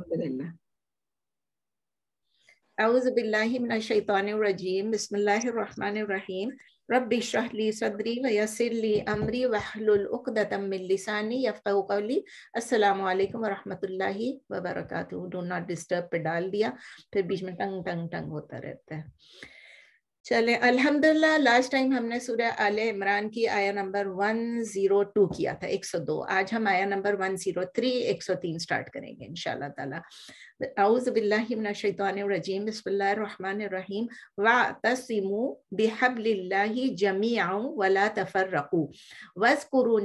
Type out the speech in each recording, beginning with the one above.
Alhamdulillah. أعوذ بالله من الشيطان الرجيم بسم الله الرحمن الرحيم رب اشرح لي صدري ويسر لي أمري واحلل عقدة من لساني يفقهوا قولي السلام वालेकुम रहमतुल्लाहि व बरकातहू डू नॉट डिस्टर्ब पे डाल दिया फिर बीच में टंग टंग टंग होता रहता है चले अल्हम्दुलिल्लाह लास्ट टाइम हमने सूर्य आल इमरान की आया नंबर 102 किया था 102 आज हम आया नंबर 103 103 स्टार्ट करेंगे इनशाला ताला रजीम बिस्मिल्लाहिर्रहमानिर्रहीम वा तसिमु बिहब्लिल्लाहि वला वस्कुरु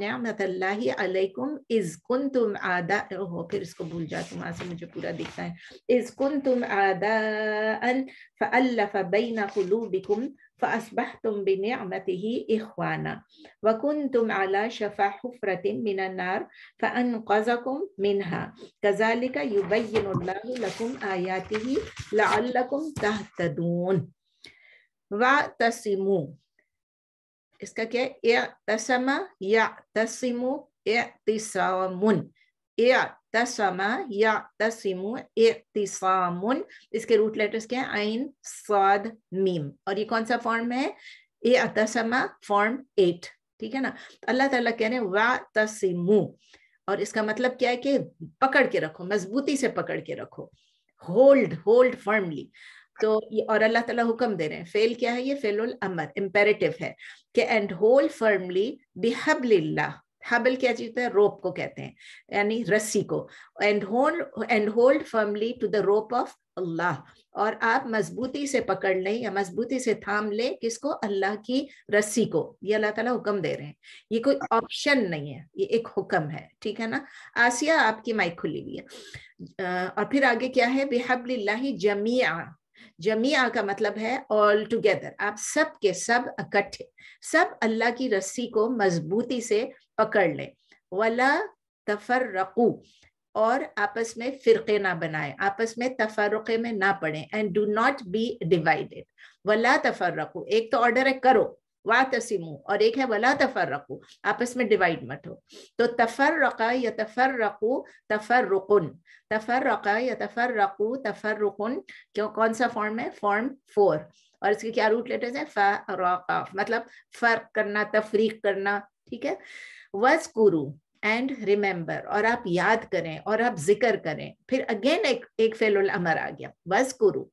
अलैकुम इज कुंतुम आदा फिर इसको भूल जाती हूं से मुझे पूरा दिखता है इज कुंतुम فألف بين قلوبكم فأصبحتم بنعمته إخوانا وكنتم على شفا حفرة من النار فأنقذكم منها كذلك يبين الله لكم آياته لعلكم تهتدون واعتصموا اسكاك क्या है اعتصم يعتصم اعتصام اعتصم तसमा या तसिमु इतिसामुन इसके रूट लेटर्स क्या है आइन साद मीम और ये कौन सा फॉर्म है ए अतसमा फॉर्म एट ठीक है ना अल्लाह ताला कह रहे हैं वा तसिमु और इसका मतलब क्या है कि पकड़ के रखो मजबूती से पकड़ के रखो होल्ड होल्ड फर्मली तो ये और अल्लाह ताला हुक्म दे रहे हैं फेल क्या है ये फेलुल अमर इम्पेरेटिव है कि एंड होल्ड फर्मली बिहबलिल्लाह हैबल क्या चीज है रोप को कहते हैं यानी रस्सी को and hold and hold firmly to the rope of Allah और आप मजबूती से पकड़ लें या मजबूती से थाम लें किसको अल्लाह की रस्सी को ये अल्लाह ताला हुक्म दे रहे हैं ये कोई ऑप्शन नहीं है ये एक हुक्म है ठीक है ना आसिया आपकी माइक खुली हुई है और फिर आगे क्या है बेहबल्ला जमिया जमिया का मतलब है ऑल टुगेदर आप सब के सब इकट्ठे सब अल्लाह की रस्सी को मजबूती से पकड़ लें वला तफर रकू और आपस में फिरके ना बनाए आपस में तफरक़े में ना पड़े and do not be divided वला तफर रखू एक तो ऑर्डर है करो वा तसीमू और एक है वला तफर रखू आपस में डिवाइड मत हो तो तफर रका या तफर रकु तफर रुकुन तफर रका या तफर रकु तफर रुकुन क्यों कौन सा फॉर्म है फॉर्म फोर और इसके क्या रूट लेटर्स है फा मतलब फर्क करना तफरीक करना ठीक है वस कुरु एंड रिमेंबर और आप याद करें और आप जिक्र करें फिर अगेन एक एक फेलुल अमर आ गया वस कुरु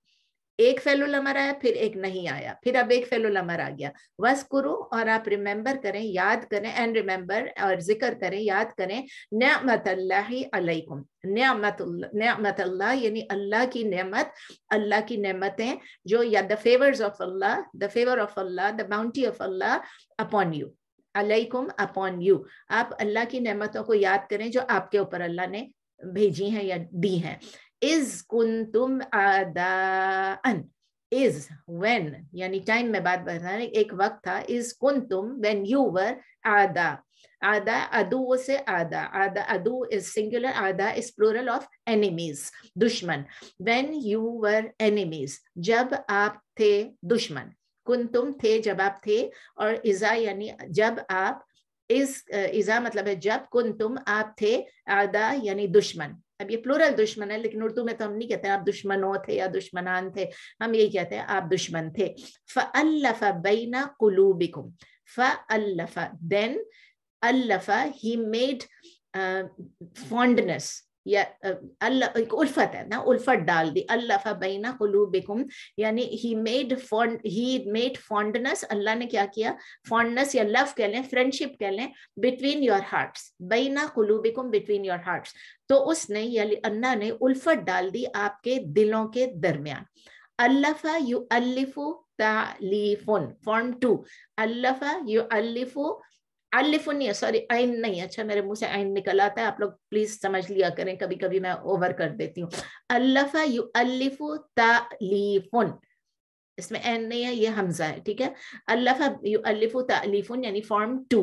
एक फेलुल अमर आया फिर एक नहीं आया फिर अब एक फेलुल अमर आ गया वस कुरु और आप रिमेंबर करें याद करें एंड रिमेंबर और जिक्र करें याद करें न्यामत अलैकुम न्यामत न्यामत अल्लाह यानी अल्लाह की नेमत अल्लाह की नेमतें जो या the favours of Allah the favour of Allah the bounty of Allah upon you अलैकुम अपॉन यू आप अल्लाह की नेमतों को याद करें जो आपके ऊपर अल्लाह ने भेजी हैं या दी हैं इज कुन तुम आदान इज वेन यानी टाइम में बात बता रहे एक वक्त था इज कुन तुम वेन यू वर आदा आदा अदू से आदा आदा अदू इज सिंगुलर आदा इज प्लूरल ऑफ एनिमीज दुश्मन वेन यू वर एनिमीज जब आप थे दुश्मन कुन तुम थे जब आप थे और इजा यानी जब आप इस इजा मतलब है जब कुन तुम आप थे आदा यानी दुश्मन अब ये प्लूरल दुश्मन है लेकिन उर्दू में तो हम नहीं कहते आप दुश्मनों थे या दुश्मनान थे हम यही कहते हैं आप दुश्मन थे फ़ल्लफ़ बैना कुलूबिकुम फ़ल्लफ़ देन अल्लफा ही मेड फॉन्डनेस या उल्फत है ना उल्फत डाल दी अल्लाह फबैना कुलूबिकुम यानी he made fond he made fondness अल्लाह ने क्या किया फॉन्डनेस या लव कह लें फ्रेंडशिप कह लें बिटवीन योर हार्ट्स बैना कुलूबिकुम बिटवीन योर हार्ट्स तो उसने यानी अल्लाह ने उल्फत डाल दी आपके दिलों के दरमियान अल्लाह यू अल्लिफो तालीफुन फॉर्म टू अल्लाह यू अल्लिफो एलिफोनिया सॉरी आइन नहीं अच्छा मेरे मुंह से आइन निकल आता है आप लोग प्लीज समझ लिया करें कभी कभी मैं ओवर कर देती हूँ अल्लाफा यू अल्लिफो तालीफुन इसमें एन नहीं है ये हमजा है ठीक है अल्लाफा यू अल्लिफो तालीफुन यानी फॉर्म टू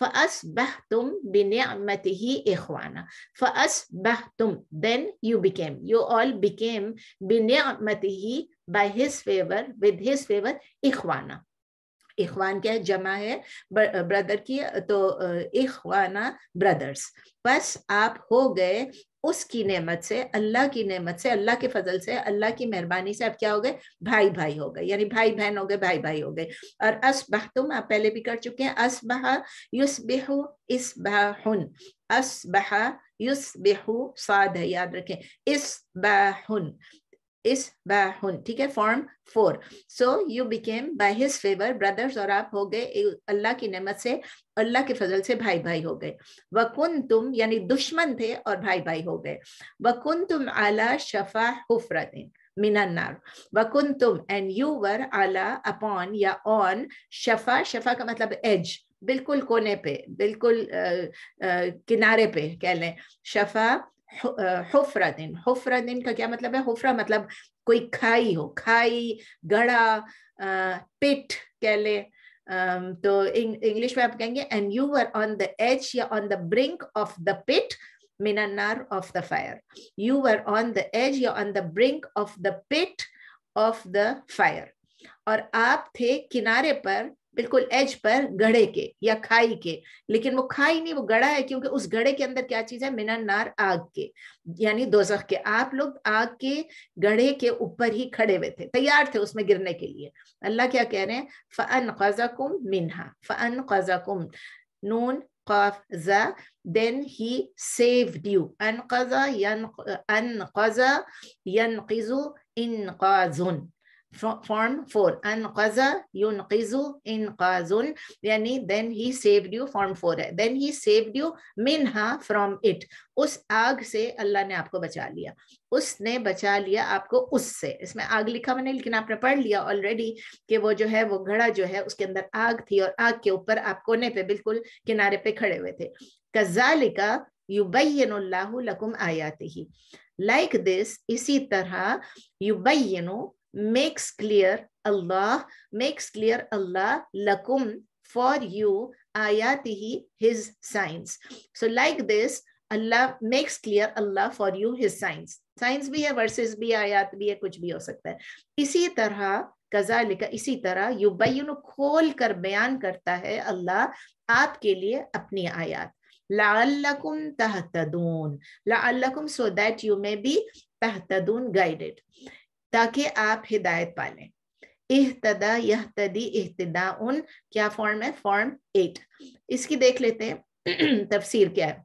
फस बह तुम बिनमत ही इखवाना फस बह तुम then you became you all became बिनमत ही by his favour with his favour इखवाना इखवान क्या है जमा है ब्रदर की तो इखवाना ब्रदर्स बस आप हो गए उसकी नेमत से अल्लाह की नेमत से अल्लाह के फजल से अल्लाह की मेहरबानी से आप क्या हो गए भाई भाई हो गए यानी भाई बहन हो गए भाई भाई हो गए और असबह तुम आप पहले भी कर चुके हैं युस बेहू असबह युसबिहु इसबाहुन युस बेहू साध है याद रखें इस बहुन इस बाहुन ठीक है form four so you became by his favour brothers और आप हो गए अल्लाह की नमत से अल्लाह के फजल से भाई भाई हो गए वकुन तुम यानी दुश्मन थे और भाई भाई हो गए वकुन तुम आला शफा हुफरत मिनन्नार वकुन तुम एंड यू वर आला अपॉन या ऑन शफा शफा का मतलब एज बिल्कुल कोने पे बिल्कुल आ, आ, किनारे पे कह लें शफा हुफरा दिन हुफरा दिन का क्या मतलब है हुफरा मतलब कोई खाई हो खाई गड़ा पिट कह ले तो इंग्लिश में आप कहेंगे and you are on the edge या on the brink of the pit minanar of the fire you are on the edge या on the brink of the pit of the fire और आप थे किनारे पर बिल्कुल एज पर गढ़े के या खाई के लेकिन वो खाई नहीं वो गढ़ा है क्योंकि उस गढ़े के अंदर क्या चीज है मिनानार आग के यानी दोजख के आप लोग आग के गढ़े के ऊपर ही खड़े हुए थे तैयार थे उसमें गिरने के लिए अल्लाह क्या कह रहे हैं फन खजाकुम मिनहा फन खजाकुम नून देन ही he saved अन anqaza अन yanqizu in form 4 anqaza yunqizu inqazun yani then he saved you form four. then he saved you minha from it उस आग से अल्लाह ने आपको बचा लिया उसने बचा लिया आपको उससे इसमें आग लिखा मैंने लेकिन आपने पढ़ लिया ऑलरेडी कि वो जो है वो घड़ा जो है उसके अंदर आग थी और आग के ऊपर आप कोने पे बिल्कुल किनारे पे खड़े हुए थे कजालिका युबैन लकुम आयात ही लाइक दिस इसी तरह युबैनु makes clear Allah makes clear Allah lakum for you ayatihi his signs so like this Allah makes clear Allah for you his signs science भी है वर्सेस भी आयात भी है कुछ भी हो सकता है इसी तरह कजा लिखा इसी तरह युबैन खोल कर बयान करता है अल्लाह आपके लिए अपनी आयात लाकुम तहतदून लाकुम so that you may be तहतदून गाइडेड ताकि आप हिदायत पालें इहतदा यह तदी इहतदा उन क्या फॉर्म है फॉर्म एट इसकी देख लेते हैं तफसीर क्या है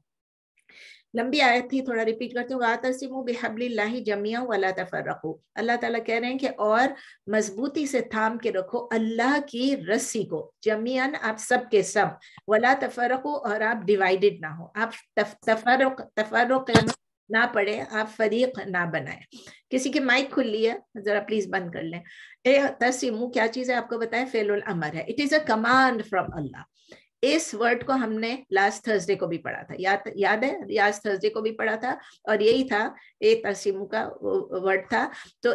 लंबी आयत थी थोड़ा रिपीट करती हूँ आतसिमु बेहबल्ला जमिया वाला तफर रखो अल्लाह ताला कह रहे हैं कि और मजबूती से थाम के रखो अल्लाह की रस्सी को जमियान आप सब के सब वाला तफर रखो और आप डिवाइडेड ना हो आप तफ, तफर तफर ना पढ़े आप फरीक ना बनाए किसी की माइक खुल है जरा प्लीज बंद कर लें ए तस्मू क्या चीज है आपको बताएं फेल अमर है it is a command from Allah इस वर्ड को हमने लास्ट थर्सडे को भी पढ़ा था याद याद है लास्ट थर्सडे को भी पढ़ा था और यही था ए तसीमू का वर्ड था तो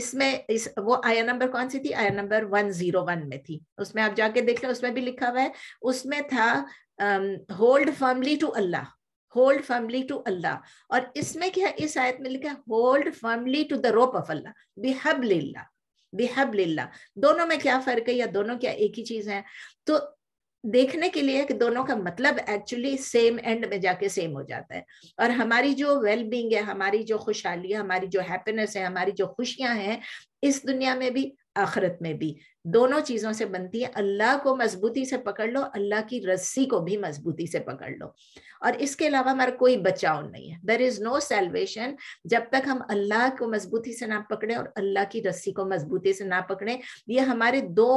इसमें इस वो आया नंबर कौन सी थी आया नंबर वन जीरो वन में थी उसमें आप जाके देख लें उसमें भी लिखा हुआ है उसमें था hold firmly to Allah hold firmly to Allah और इसमें क्या इस आयत में लिखा hold firmly to the rope of Allah बिहब लिल्ला बिहब लिल्ला दोनों में क्या फर्क है या दोनों क्या एक ही चीज है तो देखने के लिए कि दोनों का मतलब एक्चुअली सेम एंड में जाके सेम हो जाता है और हमारी जो वेल बींग है हमारी जो खुशहाली है हमारी जो हैप्पीनेस है हमारी जो खुशियां हैं इस दुनिया में भी आखरत में भी दोनों चीज़ों से बनती है अल्लाह को मजबूती से पकड़ लो अल्लाह की रस्सी को भी मजबूती से पकड़ लो और इसके अलावा हमारा कोई बचाव नहीं है देर इज़ नो सेल्वेशन जब तक हम अल्लाह को मजबूती से ना पकड़े और अल्लाह की रस्सी को मजबूती से ना पकड़े ये हमारे दो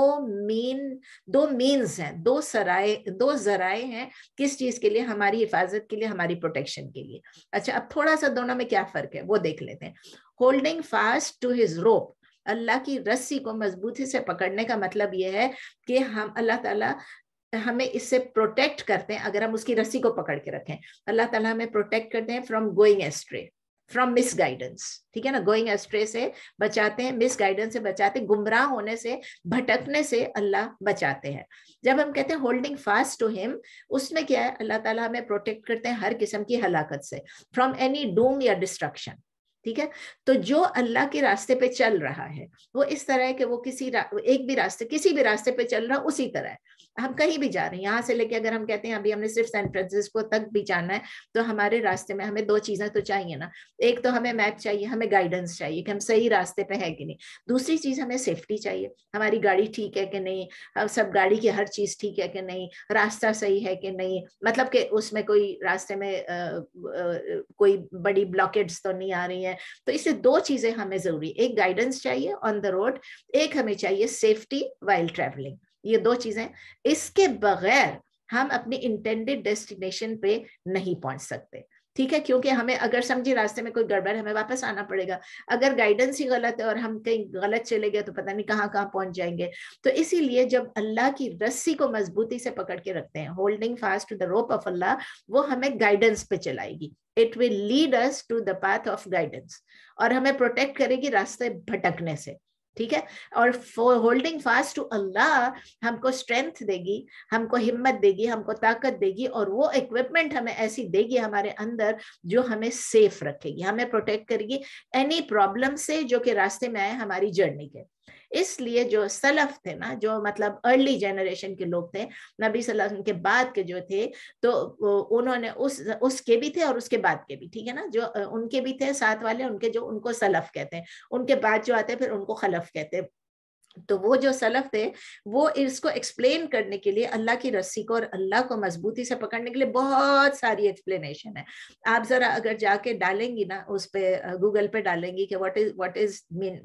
मीन दो मीन्स हैं दो सराय दो जराए हैं किस चीज़ के लिए हमारी हिफाजत के लिए हमारी प्रोटेक्शन के लिए अच्छा अब थोड़ा सा दोनों में क्या फ़र्क है वो देख लेते हैं holding fast to his rope अल्लाह की रस्सी को मजबूती से पकड़ने का मतलब यह है कि हम अल्लाह ताला हमें इससे प्रोटेक्ट करते हैं अगर हम उसकी रस्सी को पकड़ के रखें अल्लाह ताला हमें प्रोटेक्ट करते हैं from going astray from misguidance ठीक है ना गोइंग एस्ट्रे से बचाते हैं मिस गाइडेंस से बचाते हैं गुमराह होने से भटकने से अल्लाह बचाते हैं जब हम कहते हैं होल्डिंग फास्ट टू हिम उसमें क्या है अल्लाह ताला हमें प्रोटेक्ट करते हैं हर किस्म की हलाकत से फ्रॉम एनी डूम या डिस्ट्रक्शन ठीक है तो जो अल्लाह के रास्ते पे चल रहा है वो इस तरह है कि वो किसी एक भी रास्ते किसी भी रास्ते पे चल रहा उसी तरह है हम कहीं भी जा रहे हैं यहाँ से लेके अगर हम कहते हैं अभी हमने सिर्फ सैन फ्रांसिस्को तक भी जाना है तो हमारे रास्ते में हमें दो चीजें तो चाहिए ना एक तो हमें मैप चाहिए हमें गाइडेंस चाहिए कि हम सही रास्ते पे है कि नहीं दूसरी चीज हमें सेफ्टी चाहिए हमारी गाड़ी ठीक है कि नहीं हम सब गाड़ी की हर चीज ठीक है कि नहीं रास्ता सही है कि नहीं मतलब कि उसमें कोई रास्ते में आ, आ, कोई बड़ी ब्लॉकेट्स तो नहीं आ रही है तो इससे दो चीजें हमें जरूरी एक गाइडेंस चाहिए ऑन द रोड एक हमें चाहिए सेफ्टी वाइल्ड ट्रेवलिंग ये दो चीजें इसके बगैर हम अपनी इंटेंडेड डेस्टिनेशन पे नहीं पहुंच सकते ठीक है क्योंकि हमें अगर समझिए रास्ते में कोई गड़बड़ है हमें वापस आना पड़ेगा अगर गाइडेंस ही गलत है और हम कहीं गलत चले गए तो पता नहीं कहाँ कहाँ पहुंच जाएंगे तो इसीलिए जब अल्लाह की रस्सी को मजबूती से पकड़ के रखते हैं holding fast to the rope of अल्लाह वो हमें गाइडेंस पे चलाएगी it will lead us to the path of guidance और हमें प्रोटेक्ट करेगी रास्ते भटकने से ठीक है और होल्डिंग फास्ट टू अल्लाह हमको स्ट्रेंथ देगी हमको हिम्मत देगी हमको ताकत देगी और वो इक्विपमेंट हमें ऐसी देगी हमारे अंदर जो हमें सेफ रखेगी हमें प्रोटेक्ट करेगी एनी प्रॉब्लम से जो कि रास्ते में आए हमारी जर्नी के इसलिए जो सलफ थे ना जो मतलब अर्ली जनरेशन के लोग थे नबी सल्लल्लाहु अलैहि वसल्लम के बाद के जो थे तो उन्होंने उस उसके भी थे और उसके बाद के भी ठीक है ना जो उनके भी थे साथ वाले उनके जो उनको सलफ कहते हैं उनके बाद जो आते हैं फिर उनको खलफ कहते हैं तो वो जो सलफ थे वो इसको एक्सप्लेन करने के लिए अल्लाह की रस्सी को और अल्लाह को मजबूती से पकड़ने के लिए बहुत सारी एक्सप्लेनेशन है आप जरा अगर जाके डालेंगी ना उस पे गूगल पे डालेंगी कि what is what is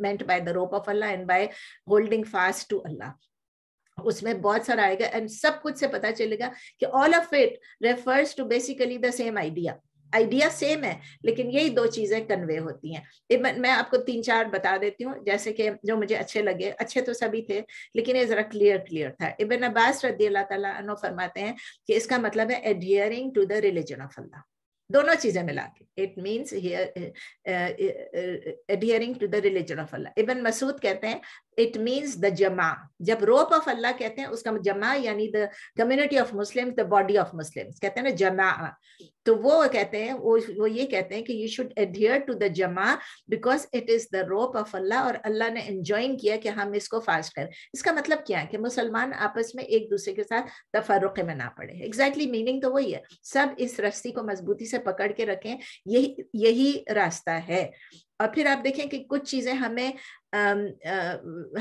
meant by the rope of Allah and by holding fast to Allah उसमें बहुत सारा आएगा एंड सब कुछ से पता चलेगा कि all of it refers to basically the same idea idea same है लेकिन यही दो चीजें कन्वे होती हैं इवन मैं आपको तीन चार बता देती हूँ जैसे कि जो मुझे अच्छे लगे अच्छे तो सभी थे लेकिन ये जरा क्लियर क्लियर था इबन अब्बास रदी अल्लाह तला फरमाते हैं कि इसका मतलब है adhering to the religion of Allah दोनों चीजें मिला के it means adhering to the religion of Allah Ibn Masud कहते हैं इट मीन्स द जमा जब रोप ऑफ अल्लाह कहते हैं उसका जमा यानी the community of Muslim the body of Muslim कहते हैं ना जमा तो वो कहते हैं वो वो ये कहते हैं कि you should adhere to the जमा because it is the rope of Allah और अल्लाह ने एंजॉइन किया कि हम इसको फास्ट करें इसका मतलब क्या है कि मुसलमान आपस में एक दूसरे के साथ तफरुक में ना पड़े एग्जैक्टली exactly मीनिंग तो वही है सब इस रस्सी को मजबूती से पकड़ के रखें यही यही रास्ता है और फिर आप देखें कि कुछ चीजें हमें आ, आ,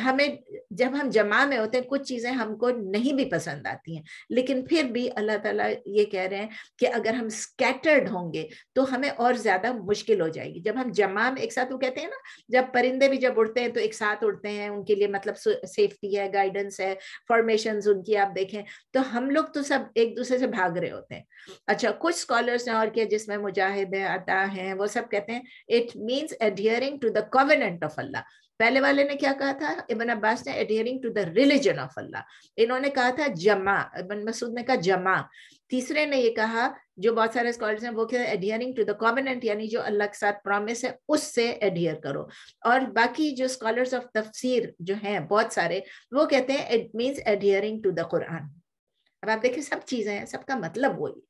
हमें जब हम जमा में होते हैं कुछ चीजें हमको नहीं भी पसंद आती हैं लेकिन फिर भी अल्लाह ताला ये कह रहे हैं कि अगर हम स्कैटर्ड होंगे तो हमें और ज्यादा मुश्किल हो जाएगी जब हम जमा में एक साथ वो कहते हैं ना जब परिंदे भी जब उड़ते हैं तो एक साथ उड़ते हैं उनके लिए मतलब सेफ्टी है गाइडेंस है फॉर्मेशन उनकी आप देखें तो हम लोग तो सब एक दूसरे से भाग रहे होते हैं अच्छा कुछ स्कॉलर्स ने और किया जिसमें मुजाहिद अता है वो सब कहते हैं it means adhering to the covenant of Allah पहले वाले ने क्या कहा था इबन अब्बास ने adhering to the religion of Allah. इन्होंने कहा था जमा इबन मसूद ने कहा जमा तीसरे ने ये कहा जो बहुत सारे स्कॉलर्स हैं वो कहते हैं एडियरिंग टू द कॉमेंट यानी जो अल्लाह के साथ प्रॉमिस है उससे एडियर करो और बाकी जो स्कॉलर्स ऑफ तफसीर जो हैं बहुत सारे वो कहते हैं it means adhering to the Quran अब आप देखिए सब चीजें हैं सबका मतलब वही है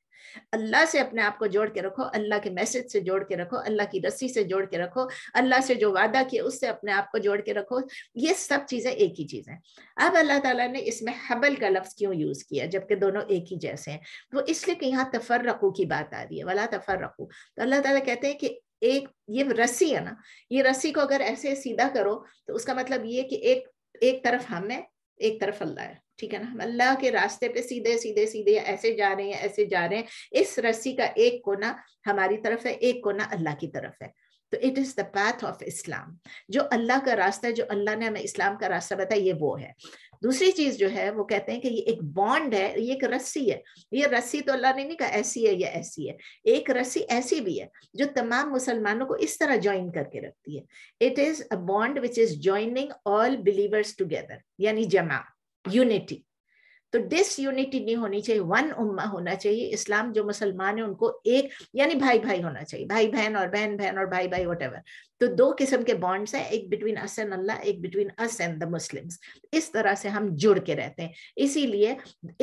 अल्लाह से अपने आप को जोड़ के रखो अल्लाह के मैसेज से जोड़ के रखो अल्लाह की रस्सी से जोड़ के रखो अल्लाह से जो वादा किया उससे अपने आप को जोड़ के रखो ये सब चीज़ें एक ही चीज़ है अब अल्लाह ताला ने इसमें हबल का लफ्ज़ क्यों यूज़ किया जबकि दोनों एक ही जैसे हैं वो इसलिए कि यहाँ तफर्रकू की बात आ रही है वाला तफर्रकू तो अल्लाह ताला कहते हैं कि एक ये रस्सी है ना ये रस्सी को अगर ऐसे सीधा करो तो उसका मतलब ये कि एक एक तरफ हम है एक तरफ अल्लाह है ठीक है ना हम अल्लाह के रास्ते पे सीधे सीधे सीधे ऐसे जा रहे हैं ऐसे जा रहे हैं इस रस्सी का एक कोना हमारी तरफ है एक कोना अल्लाह की तरफ है तो it is the path of Islam जो अल्लाह का रास्ता है जो अल्लाह ने हमें इस्लाम का रास्ता बताया ये वो है दूसरी चीज जो है वो कहते हैं कि ये एक बॉन्ड है ये एक रस्सी है ये रस्सी तो अल्लाह ने नहीं कहा ऐसी है या ऐसी है एक रस्सी ऐसी भी है जो तमाम मुसलमानों को इस तरह ज्वाइन करके रखती है it is a bond which is joining all believers together यानी जमा यूनिटी तो डिस यूनिटी नहीं होनी चाहिए वन उम्मा होना चाहिए इस्लाम जो मुसलमान है उनको एक यानी भाई भाई होना चाहिए भाई बहन और बहन बहन और भाई भाई वट तो दो किस्म के बॉन्ड्स हैं एक बिटवीन अस एंड अल्लाह एक between us and the Muslims इस तरह से हम जुड़ के रहते हैं इसीलिए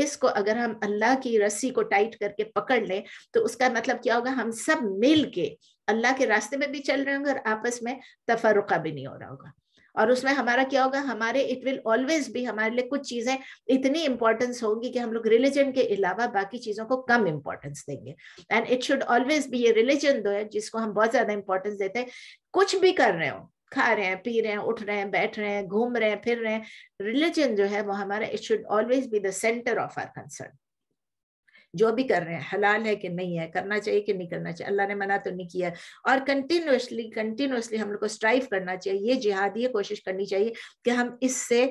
इसको अगर हम अल्लाह की रस्सी को टाइट करके पकड़ लें तो उसका मतलब क्या होगा हम सब मिल के अल्लाह के रास्ते में भी चल रहे होंगे और आपस में तफरुका भी नहीं हो रहा होगा और उसमें हमारा क्या होगा हमारे इट विल ऑलवेज भी हमारे लिए कुछ चीजें इतनी इंपॉर्टेंस होगी कि हम लोग रिलीजन के अलावा बाकी चीजों को कम इंपॉर्टेंस देंगे एंड इट शुड ऑलवेज भी ये रिलीजन दो है जिसको हम बहुत ज्यादा इंपॉर्टेंस देते हैं कुछ भी कर रहे हो खा रहे हैं पी रहे हैं उठ रहे हैं बैठ रहे हैं घूम रहे हैं फिर रहे हैं रिलीजन जो है वो हमारा it should always be the centre of our concern जो भी कर रहे हैं हलाल है कि नहीं है करना चाहिए कि नहीं करना चाहिए अल्लाह ने मना तो नहीं किया और कंटिन्यूसली कंटिन्यूसली हम लोग को स्ट्राइव करना चाहिए ये जिहादी कोशिश करनी चाहिए कि हम इससे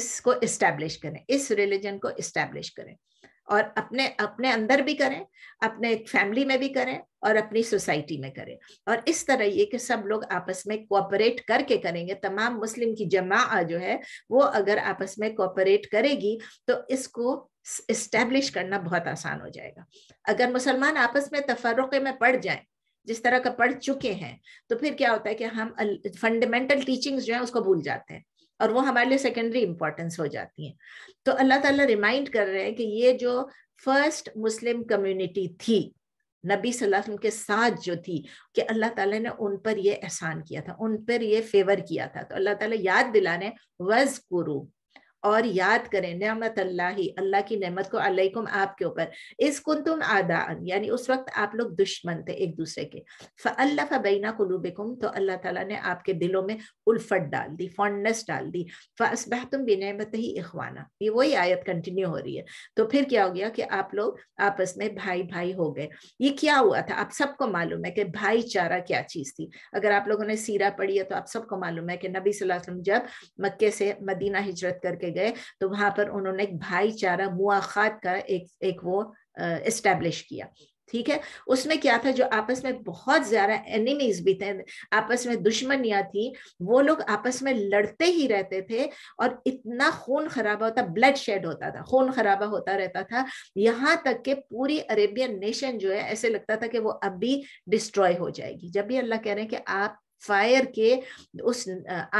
इसको इस्टेब्लिश करें इस रिलीजन को इस्टेब्लिश करें और अपने अपने अंदर भी करें अपने फैमिली में भी करें और अपनी सोसाइटी में करें और इस तरह ये कि सब लोग आपस में कोऑपरेट करके करेंगे तमाम मुस्लिम की जमा जो है वो अगर आपस में कोऑपरेट करेगी तो इसको इस्टेब्लिश करना बहुत आसान हो जाएगा अगर मुसलमान आपस में तफरक़े में पड़ जाए जिस तरह का पढ़ चुके हैं तो फिर क्या होता है कि हम फंडामेंटल टीचिंग्स जो है उसको भूल जाते हैं और वो हमारे लिए सेकेंडरी इंपॉर्टेंस हो जाती हैं तो अल्लाह ताला रिमाइंड कर रहे हैं कि ये जो फर्स्ट मुस्लिम कम्युनिटी थी नबी सल्लल्लाहु अलैहि वसल्लम के साथ जो थी कि अल्लाह ताला ने उन पर ये एहसान किया था उन पर ये फेवर किया था तो अल्लाह ताला याद दिला रहे वज और याद करें नमत अल्लाह अल्लाह की नमत को अलैकुम आपके ऊपर इस कुन तुम आदान यानी उस वक्त आप लोग दुश्मन थे एक दूसरे के फ़ल्ला फ़बैना कुलूबिकुम तो अल्लाह ताला ने आपके दिलों में उल्फत डाल दी फॉन्डनेस डाल दी फ़सबह तुम बिनमत ही इखवाना ये वही आयत कंटिन्यू हो रही है तो फिर क्या हो गया कि आप लोग आपस में भाई भाई हो गए ये क्या हुआ था आप सबको मालूम है कि भाईचारा क्या चीज़ थी अगर आप लोगों ने सीरा पढ़ी है तो आप सबको मालूम है कि नबी वसल्लम जब मक्के से मदीना हिजरत करके लेके गए तो वहां पर उन्होंने एक भाईचारा मुआखात का एक एक वो इस्टेब्लिश किया ठीक है उसमें क्या था जो आपस में बहुत ज्यादा एनिमीज भी थे आपस में दुश्मनियां थी वो लोग आपस में लड़ते ही रहते थे और इतना खून खराबा होता ब्लड शेड होता था खून खराबा होता रहता था यहाँ तक कि पूरी अरेबियन नेशन जो है ऐसे लगता था कि वो अब भी डिस्ट्रॉय हो जाएगी जब भी अल्लाह कह रहे हैं कि आप फायर के उस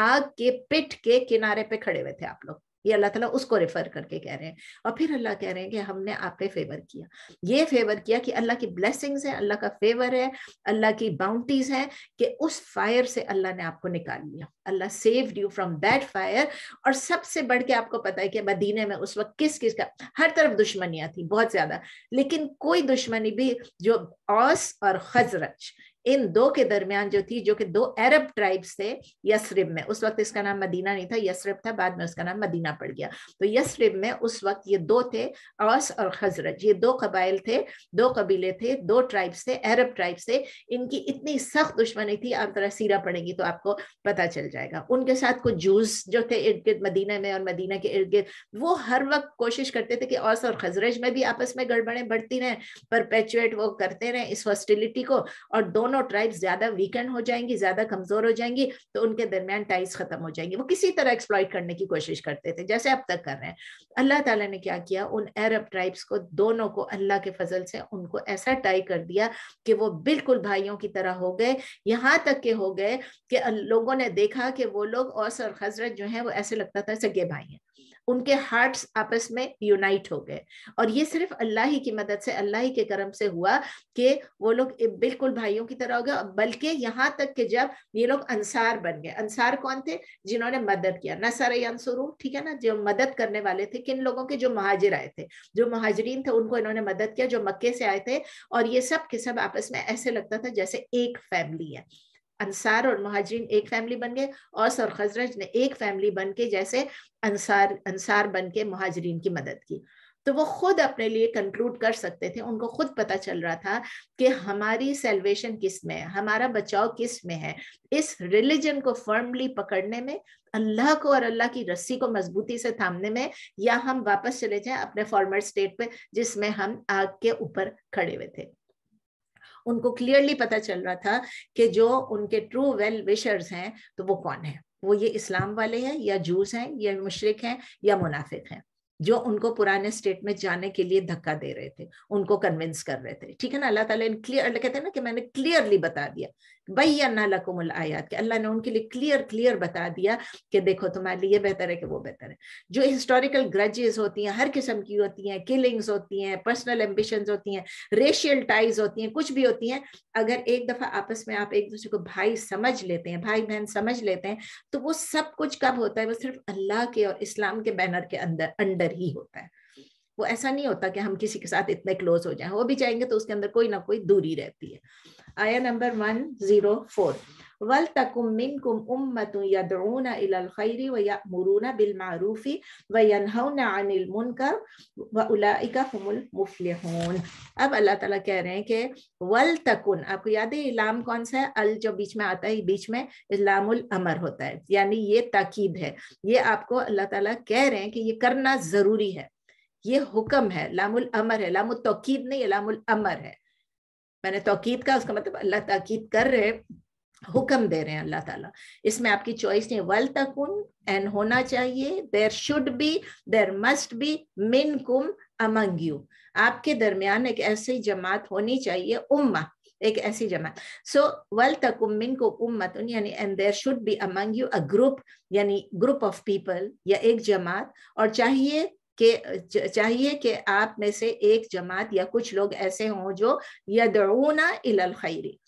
आग के पिट के किनारे पे खड़े हुए थे आप लोग ये अल्लाह ताला उसको रेफर करके कह रहे हैं और फिर अल्लाह कह रहे हैं कि हमने आप पे फेवर किया ये फेवर किया कि अल्लाह की ब्लेसिंग्स है अल्लाह का फेवर है अल्लाह की बाउंटीज है कि उस फायर से अल्लाह ने आपको निकाल लिया Allah saved you from that fire और सबसे बढ़ के आपको पता है कि मदीने में उस वक्त किस किस का हर तरफ दुश्मनियां थी बहुत ज्यादा लेकिन कोई दुश्मनी भी जो औस और खजरच इन दो के दरमियान जो थी जो कि दो अरब ट्राइब्स थे यसरिब में उस वक्त इसका नाम मदीना नहीं था यसरिब था बाद में उसका नाम मदीना पड़ गया तो यसरिब में उस वक्त ये दो थे औस और खजरज ये दो कबाइल थे दो कबीले थे दो ट्राइब्स थे अरब ट्राइब्स थे इनकी इतनी सख्त दुश्मनी थी आप तरह सीरा पड़ेगी तो आपको पता चल जाएगा उनके साथ कुछ जूस जो थे इर्द गिर्द मदीना में और मदीना के इर्द गिर्द वो हर वक्त कोशिश करते थे कि औस और खजरज में भी आपस में गड़बड़े बढ़ती रहे परपेचुएट वो करते रहे इस हॉस्टिलिटी को और दोनों दोनों ट्राइब्स ज्यादा वीकेंड हो जाएंगी ज्यादा कमजोर हो जाएंगी तो उनके दरमियान टाइज खत्म हो जाएंगे वो किसी तरह एक्सप्लॉइट करने की कोशिश करते थे जैसे अब तक कर रहे हैं अल्लाह ताला ने क्या किया उन अरब ट्राइब्स को दोनों को अल्लाह के फजल से उनको ऐसा टाई कर दिया कि वो बिल्कुल भाइयों की तरह हो गए यहाँ तक के हो गए कि लोगों ने देखा कि वो लोग औस और सर खजरत जो है वो ऐसे लगता था सगे भाई हैं उनके हार्ट्स आपस में यूनाइट हो गए और ये सिर्फ अल्लाह ही की मदद से अल्लाह ही के करम से हुआ कि वो लोग बिल्कुल भाइयों की तरह हो गए बल्कि यहाँ तक कि जब ये लोग अंसार बन गए अंसार कौन थे जिन्होंने मदद किया नसर ठीक है ना जो मदद करने वाले थे किन लोगों के जो महाजिर आए थे जो महाजरीन थे उनको इन्होंने मदद किया जो मक्के से आए थे और ये सब के सब आपस में ऐसे लगता था जैसे एक फैमिली है अंसार और महाजरीन एक फैमिली बन गए और सर खजरज ने एक फैमिली बन के जैसे अंसार अंसार बन के महाजरीन की मदद की तो वो खुद अपने लिए कंक्लूड कर सकते थे उनको खुद पता चल रहा था कि हमारी सेल्वेशन किस में है हमारा बचाव किस में है इस रिलीजन को फर्मली पकड़ने में अल्लाह को और अल्लाह की रस्सी को मजबूती से थामने में या हम वापस चले जाएं अपने फॉर्मर स्टेट पे जिसमें हम आग के ऊपर खड़े हुए थे उनको क्लियरली पता चल रहा था कि जो उनके ट्रू वेल विशर्स हैं तो वो कौन है वो ये इस्लाम वाले हैं या जूस हैं या मुशरक हैं या मुनाफिक हैं जो उनको पुराने स्टेट में जाने के लिए धक्का दे रहे थे उनको कन्विंस कर रहे थे ठीक है ना अल्लाह ताला इन क्लियर कहते हैं ना कि मैंने क्लियरली बता दिया बैना लकुमुल आयात के अल्लाह ने उनके लिए क्लियर क्लियर बता दिया कि देखो तुम्हारे लिए बेहतर है कि वो बेहतर है जो हिस्टोरिकल ग्रजेस होती हैं हर किस्म की होती हैं किलिंग्स होती हैं पर्सनल एम्बिशन होती हैं रेशियल टाइज होती हैं कुछ भी होती हैं अगर एक दफ़ा आपस में आप एक दूसरे को भाई समझ लेते हैं भाई बहन समझ लेते हैं तो वो सब कुछ कब होता है वो सिर्फ अल्लाह के और इस्लाम के बैनर के अंदर अंडर ही होता है वो ऐसा नहीं होता कि हम किसी के साथ इतने क्लोज हो जाएं वो भी जाएंगे तो उसके अंदर कोई ना कोई दूरी रहती है आया नंबर वन जीरो फोर वल तकुम मिनकुम उम्मतुन यद'ूना इलल खैरि व यअमुरूना बिल मारूफि व यनहौना अनिल मुनकर व उलाइका हुमुल मुफलिहून अब अल्लाह ताला कह रहे हैं कि वल तकुन आपको याद है इलाम कौन सा है अल जो बीच में आता है बीच में इलामुल अमर होता है यानी ये ताकीद है ये आपको अल्लाह ताला कह रहे हैं कि ये करना जरूरी है ये हुक्म है लामुल अमर है लामुल तोकीद नहीं है लामुल अमर है मैंने तोकीद का उसका मतलब अल्लाह ताकीद कर रहे हुक्म दे रहे हैं अल्लाह ताला इसमें आपकी चॉइस नहीं वल तक एंड होना चाहिए there should be there must be मिन कुम अमंग यू आपके दरमियान एक ऐसी जमात होनी चाहिए उम्मा एक ऐसी जमात सो वल तक मिन को उम्मत यानी and there should be among you a group यानी ग्रुप ऑफ पीपल या एक जमात और चाहिए के चाहिए कि आप में से एक जमात या कुछ लोग ऐसे हों जो यदऊना इलल खैरी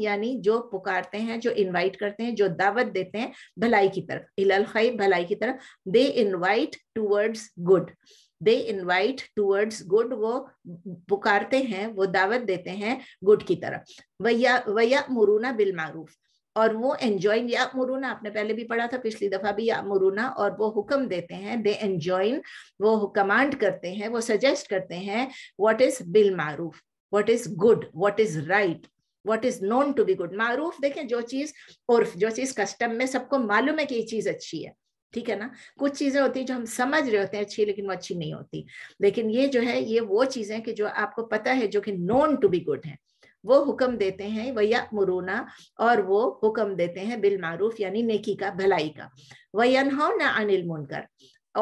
यानी जो पुकारते हैं जो इनवाइट करते हैं जो दावत देते हैं भलाई की तरफ इलल भलाई की तरफ they invite towards good they invite towards good वो पुकारते हैं वो दावत देते हैं गुड की तरफ वैया वैया मुरूना बिल मारूफ और वो एंजॉइन या मुरुना आपने पहले भी पढ़ा था पिछली दफा भी या मुरुना और वो हुक्म देते हैं दे एंजॉइन वो कमांड करते हैं वो सजेस्ट करते हैं व्हाट इज बिल मारूफ what is good what is right what is known to be good मारूफ देखें जो चीज उर्फ जो चीज कस्टम में सबको मालूम है कि ये चीज अच्छी है ठीक है ना कुछ चीजें होती है जो हम समझ रहे होते हैं अच्छी लेकिन वो अच्छी नहीं होती लेकिन ये जो है ये वो चीजें कि जो आपको पता है जो कि नोन टू बी गुड है वो हुक्म देते हैं वैया मुरूना और वो हुक्म देते हैं बिल मारूफ यानी नेकी का भलाई का हो ना अनिल मुनकर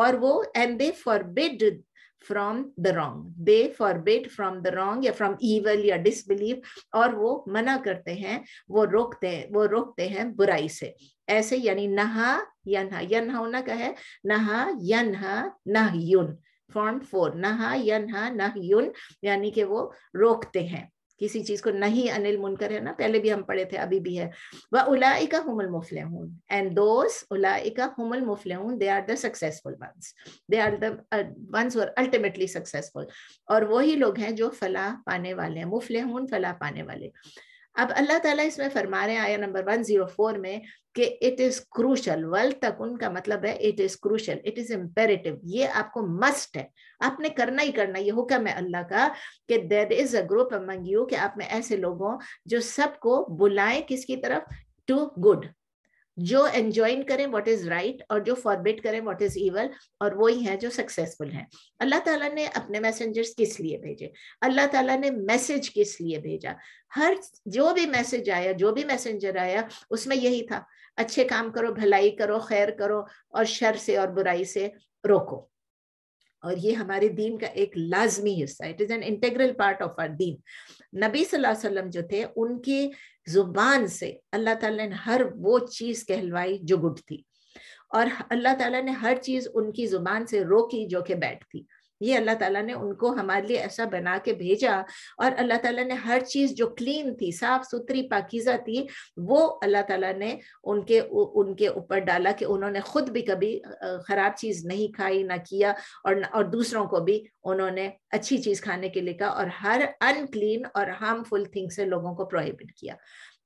और वो and they forbid from the wrong they forbid from the wrong या फ्रॉम ईवल या डिसबिलीव और वो मना करते हैं वो रोकते हैं वो रोकते हैं बुराई से ऐसे यानी नहा यन्हा यन्हा होना का है नहा यन्हा नहयुन फॉर्म फोर नहा यन्हा नहयुन यानी कि वो रोकते हैं किसी चीज को नहीं अनिल मुनकर है ना पहले भी हम पढ़े थे अभी भी है वह उलाइका हुमल मुफले मुफलेहून एंड दोस उलाइका हुमल मुफले मुफलेहून they are the successful ones they are the ones और अल्टीमेटली सक्सेसफुल और वही लोग हैं जो फलाह पाने वाले हैं मुफले मुफलेहून फलाह पाने वाले अब अल्लाह ताला इसमें फरमा रहे हैं आया नंबर 104 में कि इट इज क्रूशल वल तक उनका मतलब है it is crucial it is imperative ये आपको मस्ट है आपने करना ही करना ये हुक्म है अल्लाह का कि there is a group among you कि आप में ऐसे लोगों जो सबको बुलाएं किसकी तरफ टू गुड जो एंजॉइन करें व्हाट इज राइट और जो फॉरबिट करें व्हाट इज ईवल और वही हैं जो सक्सेसफुल हैं अल्लाह ताला ने अपने मैसेजर्स किस लिए भेजे अल्लाह ताला ने मैसेज किस लिए भेजा हर जो भी मैसेज आया जो भी मैसेंजर आया उसमें यही था अच्छे काम करो भलाई करो खैर करो और शर से और बुराई से रोको और ये हमारे दीन का एक लाजमी हिस्सा it is an integral part of our दीन नबी सल्लल्लाहु अलैहि वसल्लम जो थे उनके जुबान से अल्लाह ताला ने हर वो चीज कहलवाई जो गुड थी और अल्लाह ताला ने हर चीज उनकी जुबान से रोकी जो कि बैठ थी ये अल्लाह ताला ने उनको हमारे लिए ऐसा बना के भेजा और अल्लाह ताला ने हर चीज जो क्लीन थी साफ सुथरी पाकिजा थी वो अल्लाह ताला ने उनके उ, उनके ऊपर डाला कि उन्होंने खुद भी कभी खराब चीज नहीं खाई ना किया और और दूसरों को भी उन्होंने अच्छी चीज खाने के लिए कहा और हर अनक्लीन और हार्मफुल थिंग से लोगों को प्रोहिबिट किया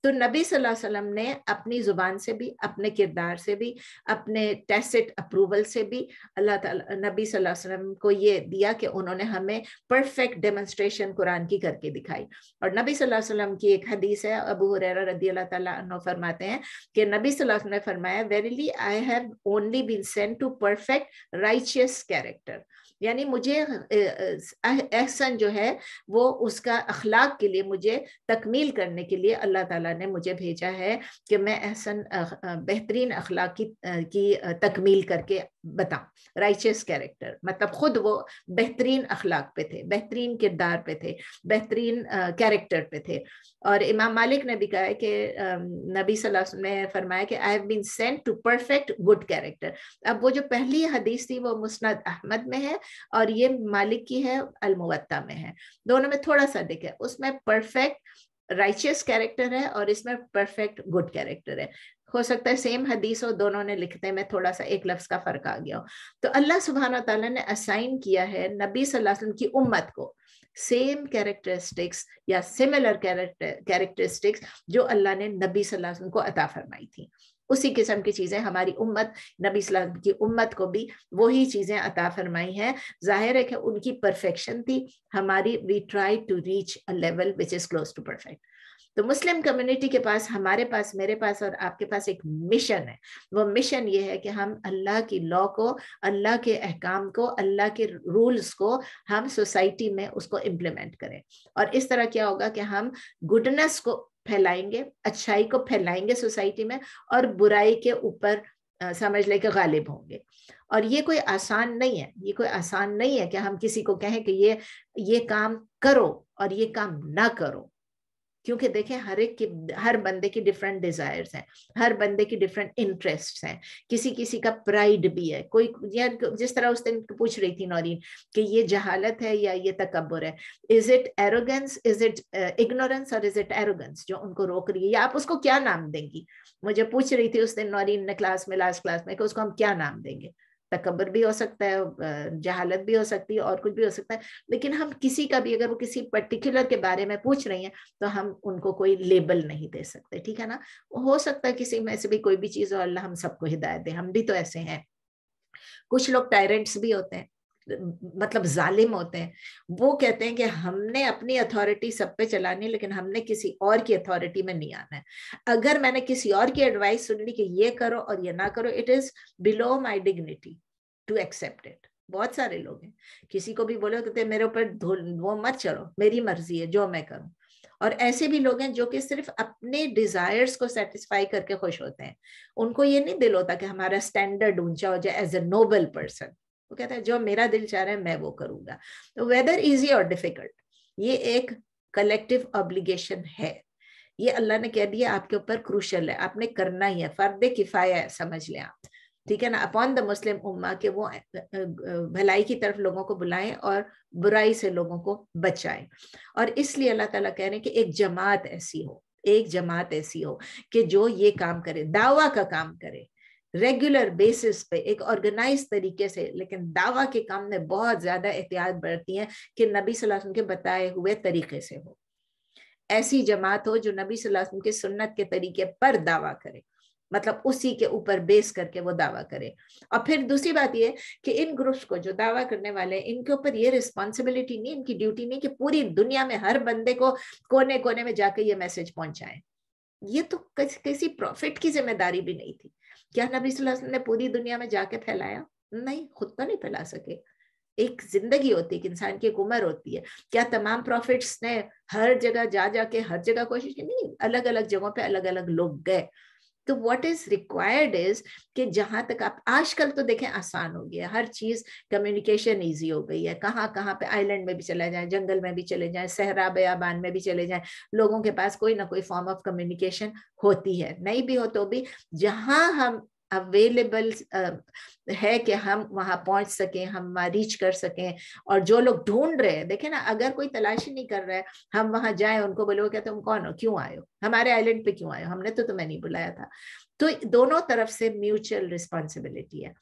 तो नबी सल्लल्लाहु अलैहि वसल्लम ने अपनी ज़ुबान से भी अपने किरदार से भी अपने टैसिट अप्रूवल से भी अल्लाह ताला नबी सल्लल्लाहु अलैहि वसल्लम को ये दिया कि उन्होंने हमें परफेक्ट डेमोन्स्ट्रेशन कुरान की करके दिखाई और नबी सल्लल्लाहु अलैहि वसल्लम की एक हदीस है अबू हुरैरा रदी अल्लाह ताला फरमाते हैं कि नबी सल्लल्लाहु अलैहि वसल्लम ने फरमाया verily I have only been sent to perfect righteous character यानी मुझे एहसन जो है वो उसका अखलाक के लिए मुझे तकमील करने के लिए अल्लाह ताला ने मुझे भेजा है कि मैं एहसन बेहतरीन अखलाक की, की तकमील करके बताऊं राइचियस कैरेक्टर मतलब खुद वो बेहतरीन अखलाक पे थे बेहतरीन किरदार पे थे बेहतरीन कैरेक्टर पे थे और इमाम मालिक ने भी कहा है कि नबी सल्लल्लाहु ने फरमाया कि I have been sent to perfect good character अब वो जो पहली हदीस थी वो मुस्नद अहमद में है और ये मालिक की है अलमुवत्ता में है दोनों में थोड़ा सा दिखे उसमें परफेक्ट राइचियस कैरेक्टर है और इसमें परफेक्ट गुड कैरेक्टर है हो सकता है सेम हदीस हो दोनों ने लिखते में थोड़ा सा एक लफ्ज का फर्क आ गया हो तो अल्लाह सुबहाना तला ने असाइन किया है नबी सल्लल्लाहु अलैहि वसल्लम की उम्मत को सेम कैरेक्टरिस्टिक्स या सिमिलर कैरेक्टरिस्टिक्स जो अल्लाह ने नबी सल्लल्लाहु अलैहि वसल्लम को अता फरमाई थी उसी किस्म की चीज़ें हमारी उम्मत नबी सलाम की उम्मत को भी वही चीज़ें अता फरमाई हैं जाहिर है कि उनकी परफेक्शन थी हमारी we try to reach a level which is close to perfect तो मुस्लिम कम्युनिटी के पास हमारे पास मेरे पास और आपके पास एक मिशन है वो मिशन ये है कि हम अल्लाह की लॉ को अल्लाह के अहकाम को अल्लाह के रूल्स को हम सोसाइटी में उसको इम्प्लीमेंट करें और इस तरह क्या होगा कि हम गुडनेस को फैलाएंगे अच्छाई को फैलाएंगे सोसाइटी में और बुराई के ऊपर समझ लेके गालिब होंगे और ये कोई आसान नहीं है ये कोई आसान नहीं है कि हम किसी को कहें कि ये ये काम करो और ये काम ना करो क्योंकि देखें हर एक की हर बंदे की डिफरेंट डिजायर्स हैं हर बंदे की डिफरेंट इंटरेस्ट हैं किसी किसी का प्राइड भी है कोई या जिस तरह उस दिन पूछ रही थी नौरीन कि ये जहालत है या ये तकबर है is it arrogance is it ignorance और इज इट एरोगेंस जो उनको रोक रही है या आप उसको क्या नाम देंगी मुझे पूछ रही थी उस दिन नौरीन ने क्लास में लास्ट क्लास में कि उसको हम क्या नाम देंगे तकबर भी हो सकता है जहालत भी हो सकती है और कुछ भी हो सकता है लेकिन हम किसी का भी अगर वो किसी पर्टिकुलर के बारे में पूछ रही हैं तो हम उनको कोई लेबल नहीं दे सकते ठीक है ना हो सकता है किसी में से भी कोई भी चीज़ और अल्लाह हम सबको हिदायत दे हम भी तो ऐसे हैं कुछ लोग टायरेंट्स भी होते हैं मतलब जालिम होते हैं वो कहते हैं कि हमने अपनी अथॉरिटी सब पे चलानी लेकिन हमने किसी और की अथॉरिटी में नहीं आना है अगर मैंने किसी और की एडवाइस सुन ली कि ये करो और ये ना करो it is below my dignity to accept it बहुत सारे लोग हैं किसी को भी बोलो कहते मेरे ऊपर वो मत चलो मेरी मर्जी है जो मैं करूँ और ऐसे भी लोग हैं जो कि सिर्फ अपने डिजायर्स को सेटिस्फाई करके खुश होते हैं उनको ये नहीं दिल होता कि हमारा स्टैंडर्ड ऊंचा हो जाए एज ए नोबल पर्सन वो कहता है जो मेरा दिल चाह रहा है मैं वो करूंगा तो वेदर इजी और डिफिकल्ट ये एक कलेक्टिव ऑब्लिगेशन है ये अल्लाह ने कह दिया आपके ऊपर क्रूशल है आपने करना ही है फर्द किफाया है समझ लें आप ठीक है ना अपॉन द मुस्लिम उम्मा के वो भलाई की तरफ लोगों को बुलाएं और बुराई से लोगों को बचाएं और इसलिए अल्लाह ताला कह रहे हैं कि एक जमात ऐसी हो एक जमात ऐसी हो कि जो ये काम करे दावा का काम करे रेगुलर बेसिस पे एक ऑर्गेनाइज तरीके से लेकिन दावा के काम में बहुत ज्यादा एहतियात बरती है कि नबी सल्लल्लाहु अलैहि वसल्लम के बताए हुए तरीके से हो ऐसी जमात हो जो नबी सल्लल्लाहु अलैहि वसल्लम के सुन्नत के तरीके पर दावा करे मतलब उसी के ऊपर बेस करके वो दावा करे और फिर दूसरी बात ये कि इन ग्रुप्स को जो दावा करने वाले हैं इनके ऊपर ये रिस्पॉन्सिबिलिटी नहीं इनकी ड्यूटी नहीं कि पूरी दुनिया में हर बंदे को कोने कोने में जाके ये मैसेज पहुंचाए ये तो किसी प्रॉफिट की जिम्मेदारी भी नहीं थी क्या नबी वसल्लम ने पूरी दुनिया में जाके फैलाया नहीं खुद तो नहीं फैला सके एक जिंदगी होती है इंसान की एक उम्र होती है क्या तमाम प्रॉफिट्स ने हर जगह जा जाके हर जगह कोशिश की नहीं अलग अलग जगहों पे अलग अलग लोग गए तो व्हाट इज रिक्वायर्ड इज कि जहां तक आप आजकल तो देखें आसान हो गया हर चीज कम्युनिकेशन इजी हो गई है कहाँ कहाँ पे आइलैंड में भी चला जाए जंगल में भी चले जाए सहरा बयाबान में भी चले जाए लोगों के पास कोई ना कोई फॉर्म ऑफ कम्युनिकेशन होती है नहीं भी हो तो भी जहाँ हम अवेलेबल uh, है कि हम वहां पहुंच सकें हम वहां रीच कर सकें और जो लोग ढूंढ रहे हैं देखे ना अगर कोई तलाशी नहीं कर रहा है हम वहां जाए उनको बोलो क्या तुम कौन हो क्यों आयो हमारे आइलैंड पे क्यों आयो हमने तो तुम्हें नहीं बुलाया था तो दोनों तरफ से म्यूचुअल रिस्पॉन्सिबिलिटी है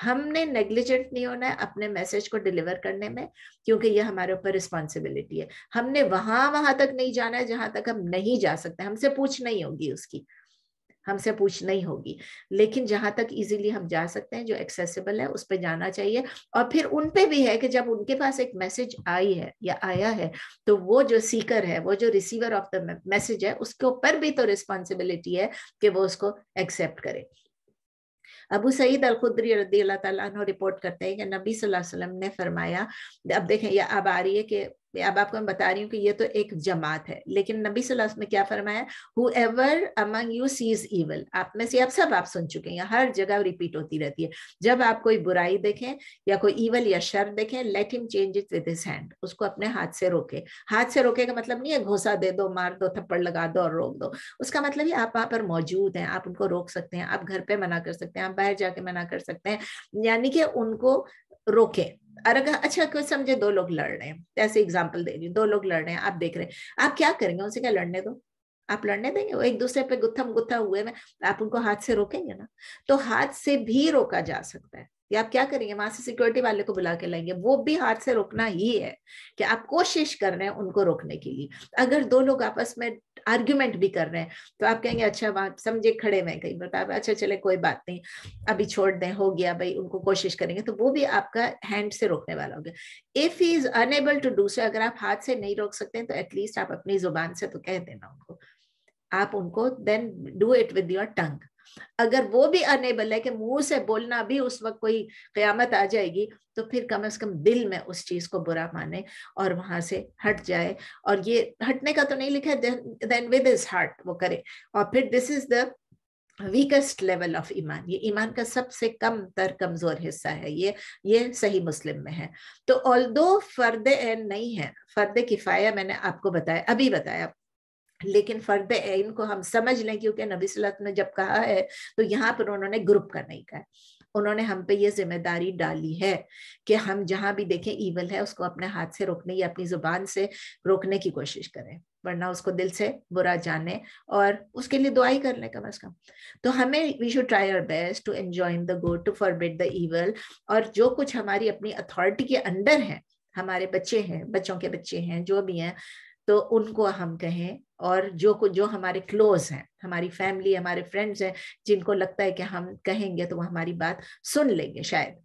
हमने नेग्लिजेंट नहीं होना है अपने मैसेज को डिलीवर करने में क्योंकि यह हमारे ऊपर रिस्पॉन्सिबिलिटी है हमने वहां वहां तक नहीं जाना है जहां तक हम नहीं जा सकते हमसे पूछ नहीं होगी उसकी हमसे पूछ नहीं होगी लेकिन जहां तक इजीली हम जा सकते हैं जो एक्सेसिबल है उस पर जाना चाहिए और फिर उन पे भी है कि जब उनके पास एक मैसेज आई है या आया है तो वो जो सीकर है वो जो रिसीवर ऑफ द मैसेज है उसके ऊपर भी तो रिस्पॉन्सिबिलिटी है कि वो उसको एक्सेप्ट करे अबू सईद अल खुदरी रदी अल्लाह तु रिपोर्ट करते हैं कि नबी वसल्लम ने फरमाया अब देखें यह अब आ रही है कि अब आपको मैं बता रही हूँ कि ये तो एक जमात है लेकिन नबी सल्लल्लाहु अलैहि वसल्लम क्या फरमाया whoever among you sees evil आप में से आप सब आप सुन चुके हैं हर जगह रिपीट होती रहती है जब आप कोई बुराई देखें या कोई ईवल या शर देखें let him change it with his hand उसको अपने हाथ से रोके हाथ से रोके का मतलब नहीं है घोसा दे दो मार दो थप्पड़ लगा दो और रोक दो उसका मतलब ही आप वहां पर मौजूद हैं आप उनको रोक सकते हैं आप घर पे मना कर सकते हैं आप बाहर जाके मना कर सकते हैं यानी कि उनको रोके और अगर अच्छा कुछ समझे दो लोग लड़ रहे हैं ऐसे एग्जाम्पल दे रही हूँ दो लोग लड़ रहे हैं आप देख रहे हैं आप क्या करेंगे उनसे क्या लड़ने दो आप लड़ने देंगे वो एक दूसरे पे गुत्थम गुत्था हुए में आप उनको हाथ से रोकेंगे ना तो हाथ से भी रोका जा सकता है ये आप क्या करेंगे वहां से सिक्योरिटी वाले को बुला के लाएंगे वो भी हाथ से रोकना ही है कि आप कोशिश कर रहे हैं उनको रोकने के लिए अगर दो लोग आपस में आर्ग्यूमेंट भी कर रहे हैं तो आप कहेंगे अच्छा वहां समझे खड़े हुए कहीं बार तो अच्छा चले कोई बात नहीं अभी छोड़ दें हो गया भाई उनको कोशिश करेंगे तो वो भी आपका हैंड से रोकने वाला हो गया if he is unable to do so अगर आप हाथ से नहीं रोक सकते तो एटलीस्ट आप अपनी जुबान से तो कह देना उनको आप उनको then do it with your tongue अगर वो भी अनेबल है कि मुंह से बोलना भी उस वक्त कोई क्यामत आ जाएगी तो फिर कम से कम दिल में उस चीज को बुरा माने और वहां से हट जाए और ये हटने का तो नहीं लिखा देन विद इज हार्ट वो करे और फिर this is the weakest level of iman ये ईमान का सबसे कम तर कमजोर हिस्सा है ये ये सही मुस्लिम में है तो ऑल दो फर्द नहीं है फर्द किफ़ाया मैंने आपको बताया अभी बताया लेकिन फर्द इनको हम समझ लें क्योंकि नबी सलत ने जब कहा है तो यहाँ पर उन्होंने ग्रुप का नहीं कहा उन्होंने हम पे ये जिम्मेदारी डाली है कि हम जहाँ भी देखें ईवल है उसको अपने हाथ से रोकने या अपनी जुबान से रोकने की कोशिश करें वरना उसको दिल से बुरा जाने और उसके लिए दुआई कर लें कम अज कम तो हमें we should try our best to enjoin the good to bet the evil और जो कुछ हमारी अपनी अथॉरिटी के अंडर है हमारे बच्चे हैं बच्चों के बच्चे हैं जो भी हैं तो उनको हम कहें और जो जो हमारे क्लोज हैं हमारी फैमिली हमारे फ्रेंड्स हैं जिनको लगता है कि हम कहेंगे तो वो हमारी बात सुन लेंगे शायद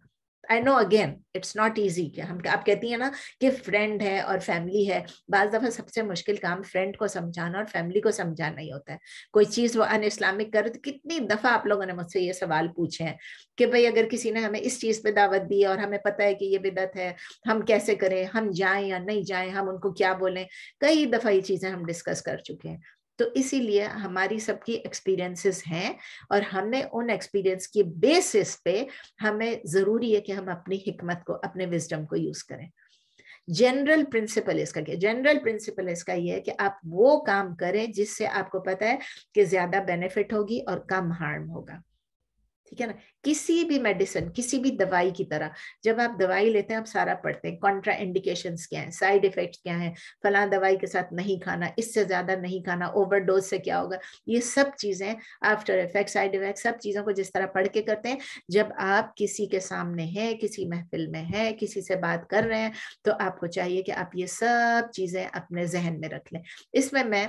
I know again it's not easy हम आप कहती हैं ना कि फ्रेंड है और फैमिली है बाज दफ़ा सबसे मुश्किल काम फ्रेंड को समझाना और फैमिली को समझाना ही होता है कोई चीज़ वो अन इस्लामिक कर तो कितनी दफ़ा आप लोगों ने मुझसे ये सवाल पूछे हैं कि भाई अगर किसी ने हमें इस चीज़ पर दावत दी और हमें पता है कि ये बिदत है हम कैसे करें हम जाएँ या नहीं जाएँ हम उनको क्या बोलें कई दफ़ा ये चीज़ें हम डिस्कस कर चुके हैं तो इसीलिए हमारी सबकी एक्सपीरियंसेस हैं और हमें उन एक्सपीरियंस के बेसिस पे हमें ज़रूरी है कि हम अपनी हिकमत को अपने विजडम को यूज़ करें जनरल प्रिंसिपल इसका क्या जनरल प्रिंसिपल इसका ये है कि आप वो काम करें जिससे आपको पता है कि ज़्यादा बेनिफिट होगी और कम हार्म होगा ठीक है ना किसी भी मेडिसिन किसी भी दवाई की तरह जब आप दवाई लेते हैं आप सारा पढ़ते हैं कॉन्ट्रा इंडिकेशन क्या है साइड इफेक्ट क्या है फला दवाई के साथ नहीं खाना इससे ज्यादा नहीं खाना ओवरडोज से क्या होगा ये सब चीजें आफ्टर इफेक्ट साइड इफेक्ट सब चीजों को जिस तरह पढ़ के करते हैं जब आप किसी के सामने है किसी महफिल में है किसी से बात कर रहे हैं तो आपको चाहिए कि आप ये सब चीजें अपने जहन में रख लें इसमें मैं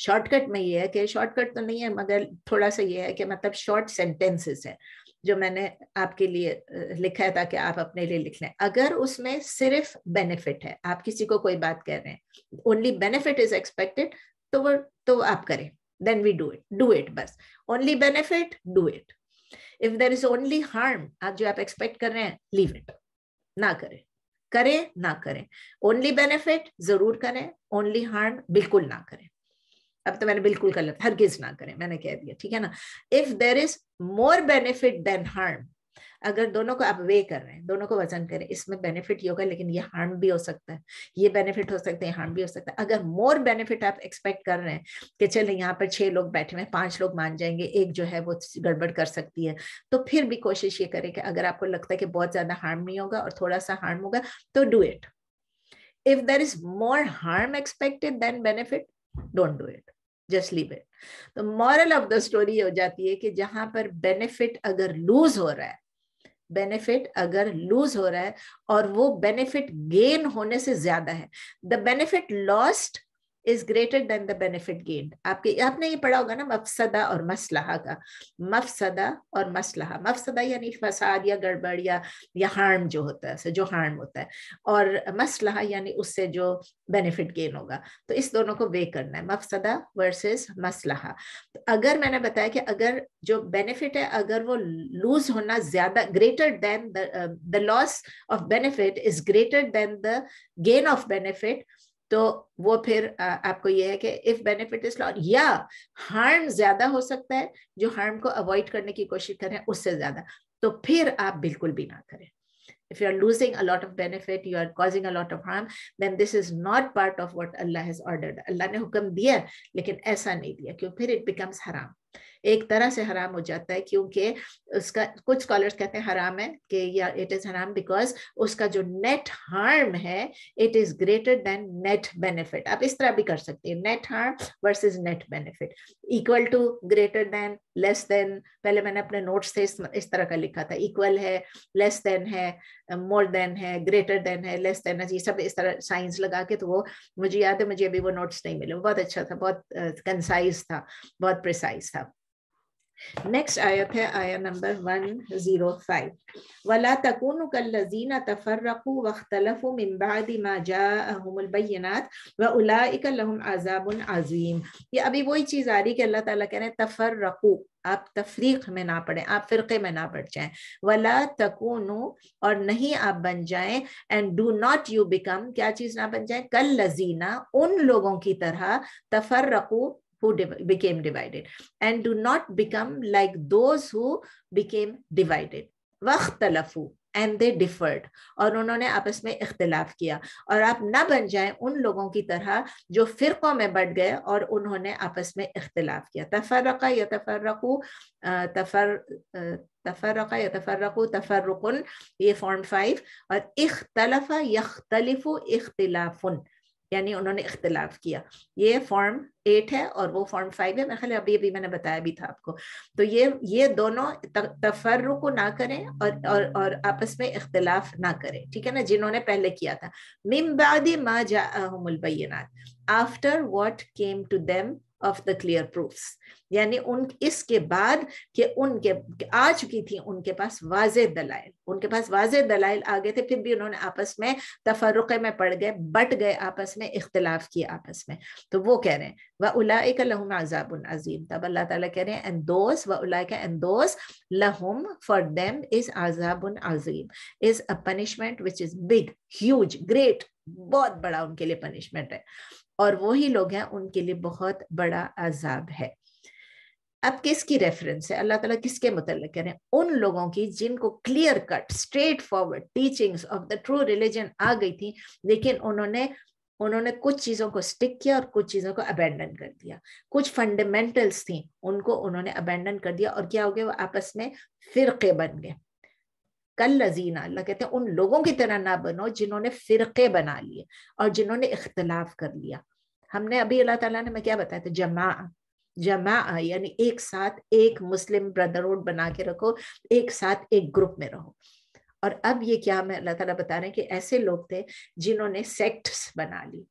शॉर्टकट में ये है कि शॉर्टकट तो नहीं है मगर थोड़ा सा ये है कि मतलब शॉर्ट सेंटेंसेस है जो मैंने आपके लिए लिखा है ताकि आप अपने लिए लिख लें अगर उसमें सिर्फ बेनिफिट है आप किसी को कोई बात कह रहे हैं ओनली बेनिफिट इज एक्सपेक्टेड तो वो तो आप करें then we do it do it बस only benefit do it if there is only harm आप जो आप एक्सपेक्ट कर रहे हैं लीव इट ना करें करें ना करें ओनली बेनिफिट जरूर करें ओनली हार्म बिल्कुल ना करें अब तो मैंने बिल्कुल गलत हरगिज ना करें मैंने कह दिया ठीक है ना if there is more benefit than harm अगर दोनों को आप वे कर रहे हैं दोनों को वजन करें इसमें बेनिफिट ही होगा लेकिन ये हार्म भी हो सकता है ये बेनिफिट हो सकता है हार्म भी हो सकता है अगर मोर बेनिफिट आप एक्सपेक्ट कर रहे हैं कि चलो यहाँ पर छह लोग बैठे हुए पांच लोग मान जाएंगे एक जो है वो गड़बड़ कर सकती है तो फिर भी कोशिश ये करें कि अगर आपको लगता है कि बहुत ज्यादा हार्म नहीं होगा और थोड़ा सा हार्म होगा तो do it if there is more harm expected than benefit don't do it just leave it तो मॉरल ऑफ द स्टोरी हो जाती है कि जहां पर बेनिफिट अगर लूज हो रहा है बेनिफिट अगर लूज हो रहा है और वो बेनिफिट गेन होने से ज्यादा है the benefit lost is greater than the benefit gain आपके आपने ये पढ़ा होगा ना मफसदा और मसलहा का मफसदा और मसलहा मफसदा यानी फसाद या गड़बड़ या या हार्म जो होता है जो हार्म होता है और मसलहा यानी उससे जो बेनिफिट गेन होगा तो इस दोनों को वे करना है मफसदा वर्सेस मसलहा तो अगर मैंने बताया कि अगर जो बेनिफिट है अगर वो लूज होना ज्यादा greater than the loss of benefit is greater than the gain of benefit तो वो फिर आपको ये है कि इफ बेनिफिट इज लॉस या हार्म ज्यादा हो सकता है जो हार्म को अवॉइड करने की कोशिश करें उससे ज्यादा तो फिर आप बिल्कुल भी ना करें if you are losing a lot of benefit you are causing a lot of harm then this is not part of what allah has ordered allah ne hukm diya lekin aisa nahi diya kyun fir it becomes haram एक तरह से हराम हो जाता है क्योंकि उसका कुछ स्कॉलर्स कहते हैं हराम है कि या इट इज़ हराम बिकॉज उसका जो नेट हार्म है it is greater than net benefit आप इस तरह भी कर सकते हैं net harm versus net benefit equal to greater than less than पहले मैंने अपने नोट्स से इस तरह का लिखा था इक्वल है लेस देन है मोर देन है ग्रेटर देन है लेस देन है ये सब इस तरह साइंस लगा के तो वो मुझे याद है मुझे अभी वो नोट्स नहीं मिले बहुत अच्छा था बहुत कंसाइज uh, था बहुत प्रिसाइज था नेक्स्ट आयत है आया नंबर वन जीरो फाइव वला तकून कल्लजीन तफरकू वख्तलफु मिन बाद मा जाअहुमुल बयिनात व उलाइक लहुम अजाबुन अजीम ये अभी वही चीज आ रही कि अल्लाह ताला कह रहे हैं तफरकू आप तफरीक में ना पड़े आप फिरके में ना पड़ जाएं वला तकुनु और नहीं आप बन जाएं and do not you become क्या चीज ना बन जाए कल लजीना उन लोगों की तरह तफरकू who div- became divided and do not become like those who became divided वख्तलफू एंड दे और उन्होंने आपस में इख्तलाफ किया और आप ना बन जाएं उन लोगों की तरह जो फिरकों में बट गए और उन्होंने आपस में इख्तलाफ किया तफरक़ा या तफरकू तफर तफरक़ा या तफरकू तफरकन ये फॉर्म फाइव और इख्तलफा यख्तलफ़ इख्तलाफुन यानी उन्होंने इख्तलाफ किया ये फॉर्म एट है और वो फॉर्म फाइव है मैं ख्याल अभी अभी मैंने बताया भी था आपको तो ये ये दोनों तफर को ना करें और और और आपस में इख्तलाफ ना करें ठीक है ना जिन्होंने पहले किया था मिमबादी मा जाबैनात after what came to them of the clear proofs यानी उन इसके बाद कि उनके आ चुकी थी उनके पास वाज दलाइल उनके पास वाज दलाइल आ गए थे फिर भी उन्होंने आपस में तफरुक़े में पड़ गए बट गए आपस में इख्तलाफ किए आपस में तो वो कह रहे हैं व उलाइक लहम अजाबन अजीम तब अल्लाह ताला कह रहे हैं एंदोस व उलाइक एंदोस लहम फॉर देम इज अजाबन अजीम is a punishment which is big huge great बहुत बड़ा उनके लिए पनिशमेंट है और वो ही लोग हैं उनके लिए बहुत बड़ा अजाब है अब किसकी रेफरेंस है अल्लाह ताला किसके मुतल कह रहे हैं उन लोगों की जिनको clear cut straightforward teachings of the true religion आ गई थी लेकिन उन्होंने उन्होंने कुछ चीज़ों को स्टिक किया और कुछ चीज़ों को अबेंडन कर दिया कुछ फंडामेंटल्स थी उनको उन्होंने अबेंडन कर दिया और क्या हो गया वो आपस में फिरके बन गए कल लजीना अल्लाह कहते हैं उन लोगों की तरह ना बनो जिन्होंने फिरके बना लिए और जिन्होंने इख्तलाफ कर लिया हमने अभी अल्लाह ताला ने मैं क्या बताया था जमा जमा यानी एक साथ एक मुस्लिम ब्रदरहुड बना के रखो एक साथ एक ग्रुप में रहो और अब ये क्या मैं अल्लाह ताला बता रहे हैं कि ऐसे लोग थे जिन्होंने सेक्ट्स बना ली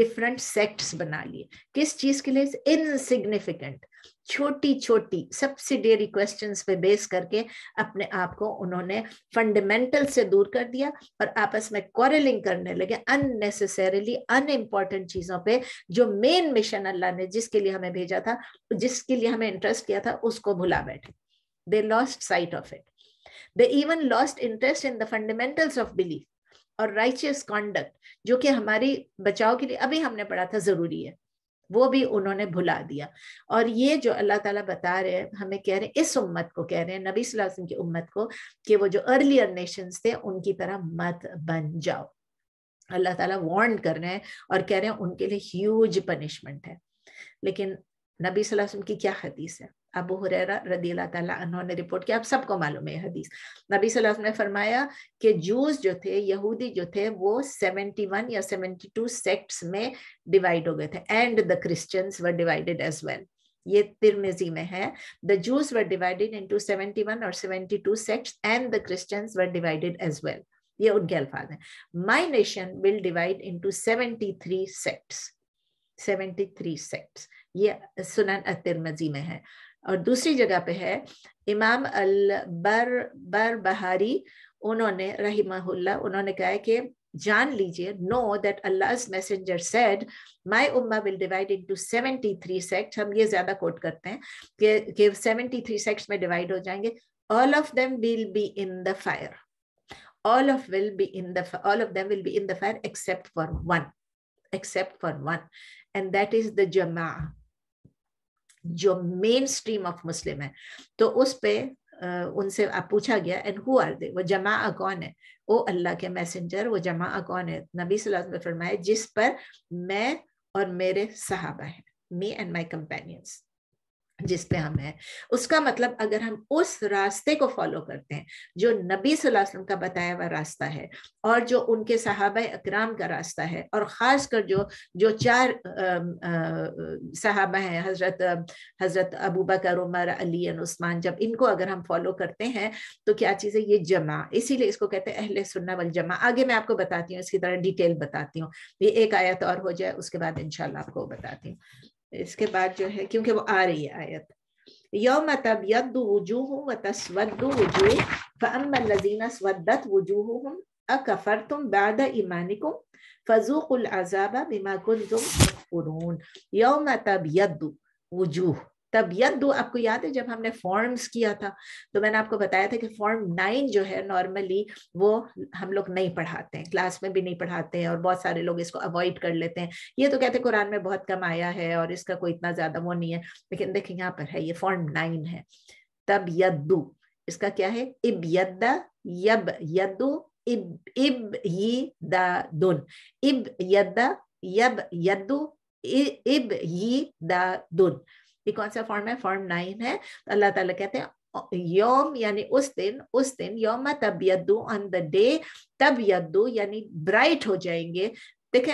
डिफरेंट सेक्ट्स बना लिए किस चीज के लिए इनसिग्निफिकेंट छोटी छोटी सब्सिडियरी क्वेश्चन पे बेस करके अपने आप को उन्होंने फंडामेंटल से दूर कर दिया और आपस में क्वारलिंग करने लगे अननेसेसरीली अनइम्पॉर्टेंट चीजों पे जो मेन मिशन अल्लाह ने जिसके लिए हमें भेजा था जिसके लिए हमें इंटरेस्ट किया था उसको भुला बैठे they lost sight of it they even lost interest in the fundamentals of belief और राइचियस कॉन्डक्ट जो कि हमारी बचाव के लिए अभी हमने पढ़ा था जरूरी है वो भी उन्होंने भुला दिया और ये जो अल्लाह ताला बता रहे हैं हमें कह रहे हैं इस उम्मत को कह रहे हैं नबी वसल्लम की उम्मत को कि वो जो अर्लियर नेशंस थे उनकी तरह मत बन जाओ अल्लाह ताला वार्न कर रहे हैं और कह रहे हैं उनके लिए ह्यूज पनिशमेंट है लेकिन नबी वसल्लम की क्या हदीस है अबू हुरैरा रदी अल्लाह ने रिपोर्ट किया आप सबको मालूम है हदीस नबी सल्लल्लाहु अलैहि वसल्लम ने फरमाया कि जूस जो थे यहूदी जो थे वो 71 या 72 सेक्ट्स में डिवाइड हो गए थे and the Christians were divided as well ये तिरमेजी में है the Jews were divided into 71 और 72 sects and the Christians were divided as well ये उनके अल्फाज हैं my nation will divide into 73 sects 73 sects ये सुनन अतिरमजी में है और दूसरी जगह पे है इमाम अल बर बर बहारी उन्होंने रहीमहुल्ला उन्होंने कहा कि जान लीजिए know that Allah messenger said my ummah will divide into 73 sect हम ये ज्यादा कोट करते हैं कि कि 73 सेक्ट्स में डिवाइड हो जाएंगे all of them will be in the fire all of will be in the all of them will be in the fire except for one except for one and that is the jama'ah जो main stream of Muslim है तो उस पे उनसे आप पूछा गया and who are they वो जमा कौन है ओ अल्लाह के मैसेंजर वो जमा कौन है नबी सल्लल्लाहु अलैहि वसल्लम फरमाए जिस पर मैं और मेरे सहाबा हैं मी एंड माय कंपेनियंस जिस पे हम हैं उसका मतलब अगर हम उस रास्ते को फॉलो करते हैं जो नबी वसल्लम का बताया हुआ रास्ता है और जो उनके साहब अकराम का रास्ता है और ख़ास कर जो जो चार सहाबा हैं हज़रत हज़रत अबू बकर उमर अली उस्मान जब इनको अगर हम फॉलो करते हैं तो क्या चीज़ है ये जमा इसीलिए इसको कहते हैं अहले सुन्ना वल जमा आगे मैं आपको बताती हूँ इसकी तरह डिटेल बताती हूँ ये एक आयत और हो जाए उसके बाद इनशाला आपको बताती हूँ इसके बाद जो है क्योंकि वो आ रही है आयत यौम तबियद वजूह व तस्वद वजूह फ़अम्मा लजीना स्वदत वजूहम अकफरतुम बाद ईमानिकुम फजूकुल अजाबा बिमा कुंतुम तकफुरून यौम तबियद वजूह तब यद दो आपको याद है जब हमने फॉर्म्स किया था तो मैंने आपको बताया था कि फॉर्म नाइन जो है नॉर्मली वो हम लोग नहीं पढ़ाते हैं क्लास में भी नहीं पढ़ाते हैं और बहुत सारे लोग इसको अवॉइड कर लेते हैं ये तो कहते हैं कुरान में बहुत कम आया है और इसका कोई इतना ज्यादा वो नहीं है लेकिन देखिए यहाँ पर है ये फॉर्म नाइन है तब यदु इसका क्या है इब यद यब यदु इब इब यी दुन इब यद यब यदु इब ही दुन ये कौन सा फॉर्म है फॉर्म नाइन है तो अल्लाह ताला कहते हैं योम यानी उस दिन उस दिन योम तब यद्दू ऑन द डे तब यद्दू यानी ब्राइट हो जाएंगे देखे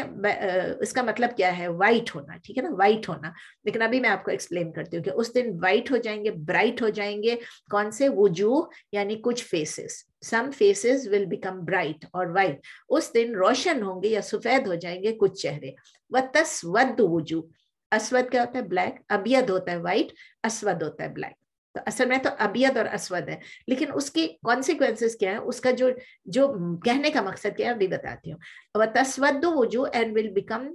इसका मतलब क्या है वाइट होना ठीक है ना वाइट होना लेकिन अभी मैं आपको एक्सप्लेन करती हूँ कि उस दिन वाइट हो जाएंगे ब्राइट हो जाएंगे कौन से वजू यानी कुछ faces some faces will become bright और वाइट उस दिन रोशन होंगे या सफेद हो जाएंगे कुछ चेहरे व तस्वद वजू अश्वद क्या होता है ब्लैक अबियद होता है व्हाइट अश्वद होता है ब्लैक तो असल में तो अबियद और अश्वद है लेकिन उसकी कॉन्सिक्वेंसेस क्या है उसका जो जो कहने का मकसद क्या है अभी बताती हूँ तस्वद वो जो एंड विल बिकम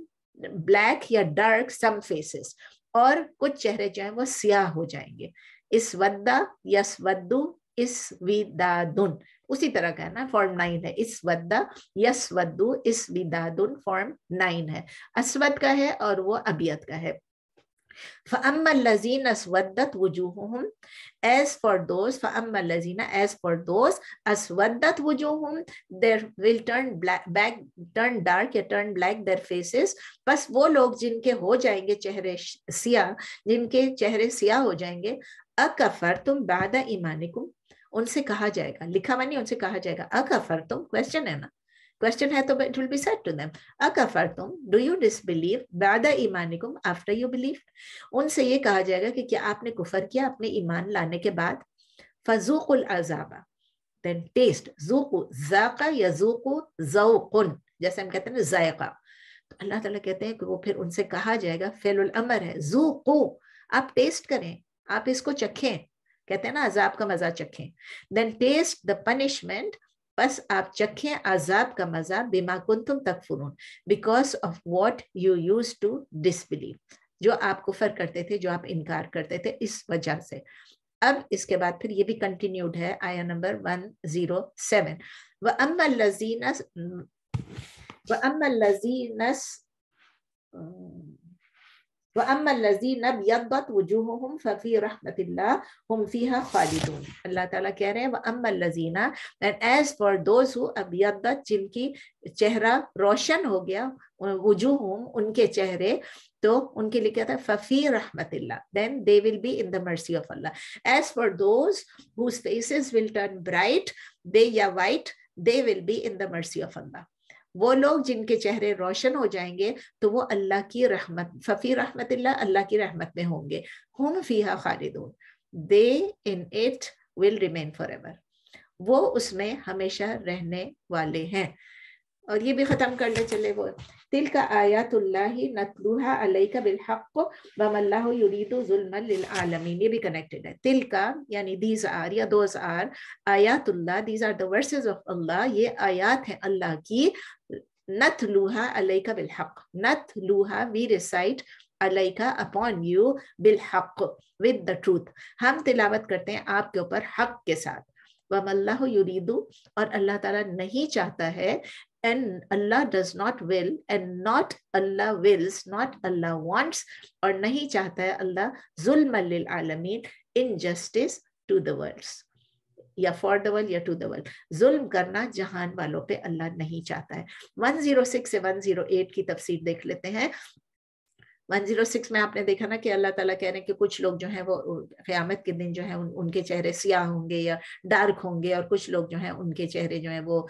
ब्लैक या डार्क सम फेसेस और कुछ चेहरे जो है वो सियाह हो जाएंगे इस वद्दा या स्वद्दू इस विदादुन उसी तरह का है ना फॉर्म नाइन है इस वद्दा यस वद्दु इस विदादुन फॉर्म नाइन है अस्वद का है और वो अबियत का है बस वो लोग जिनके हो जाएंगे चेहरे सिया जिनके चेहरे सिया हो जाएंगे अकफर तुम बाद ईमानिकुम उनसे कहा जाएगा लिखा हुआ नहीं उनसे कहा जाएगा अकफर तुम क्वेश्चन है ना क्वेश्चन है तो it will be set to them अकफर तुम डू यू डिसबिलीव बादा ईमानिकुम आफ्टर यू बिलीव उनसे ये कहा जाएगा कि क्या आपने कुफर किया अपने ईमान लाने के बाद फजूकुल अजाबा देन टेस्ट जूको जाका या जूको जोकुन जैसे हम कहते हैं जायका तो अल्लाह ताला कहते हैं कि वो फिर उनसे कहा जाएगा फेलुल अमर है जूको आप टेस्ट करें आप इसको चखें कहते हैं ना अजाब का मजा चखें देन टेस्ट द पनिशमेंट बस आप चखें अजाब का मजा बिमा कुंतुम तक फुरून because of what you use to disbelieve जो आप कुफर करते थे जो आप इनकार करते थे इस वजह से अब इसके बाद फिर ये भी कंटिन्यूड है आया नंबर वन जीरो सेवन व अम्मा लजीनस व अम्मा लजीनस कह रहे हैं जिनकी चेहरा रोशन हो गया वजूहम उनके चेहरे तो उनके लिए क्या था फफी रहमत then they will be in the mercy of Allah as for those whose faces will turn bright they या white they will be in the mercy of अल्लाह वो लोग जिनके चेहरे रोशन हो जाएंगे तो वो अल्लाह की रहमत फ़फ़ी रहमत अल्लाह की रहमत में होंगे हम फ़ीहा खालिदून they in it will remain forever वो उसमें हमेशा रहने वाले हैं और ये भी ख़त्म कर ले चले वो तिल का आयातुल्लाही नतलूहा अलैका बिलहक वमल्लाहु युरीदु जुल्मन लिल आलमीन ये भी कनेक्टेड है तिल का यानी दीज आर या दोज आर आयातुल्लाह these are the verses of Allah ये आयात है अल्लाह की नतलूहा अलैका बिलहक नतलूहा वी रिसाइट अलैका अपॉन यू बिलहक विद द ट्रूथ हम तिलावत करते हैं आपके ऊपर हक के साथ वमल्लाह युरीदू और अल्लाह ताला नहीं चाहता है and Allah does not will and not Allah wills, not Allah wants और नहीं चाहता है अल्लाह जुल्म लिल आलमीन इनजस्टिस टू द वर्ल्ड्स या फॉर द वर्ल्ड या टू द वर्ल्ड जुल्म करना जहान वालों पे अल्लाह नहीं चाहता है 106 से 108 की तफसीर देख लेते हैं 106 में आपने देखा ना कि अल्लाह ताला कह रहे हैं कि कुछ लोग जो हैं वो क्यामत के दिन जो है उन, उनके चेहरे सियाह होंगे या डार्क होंगे और कुछ लोग जो हैं उनके चेहरे जो हैं वो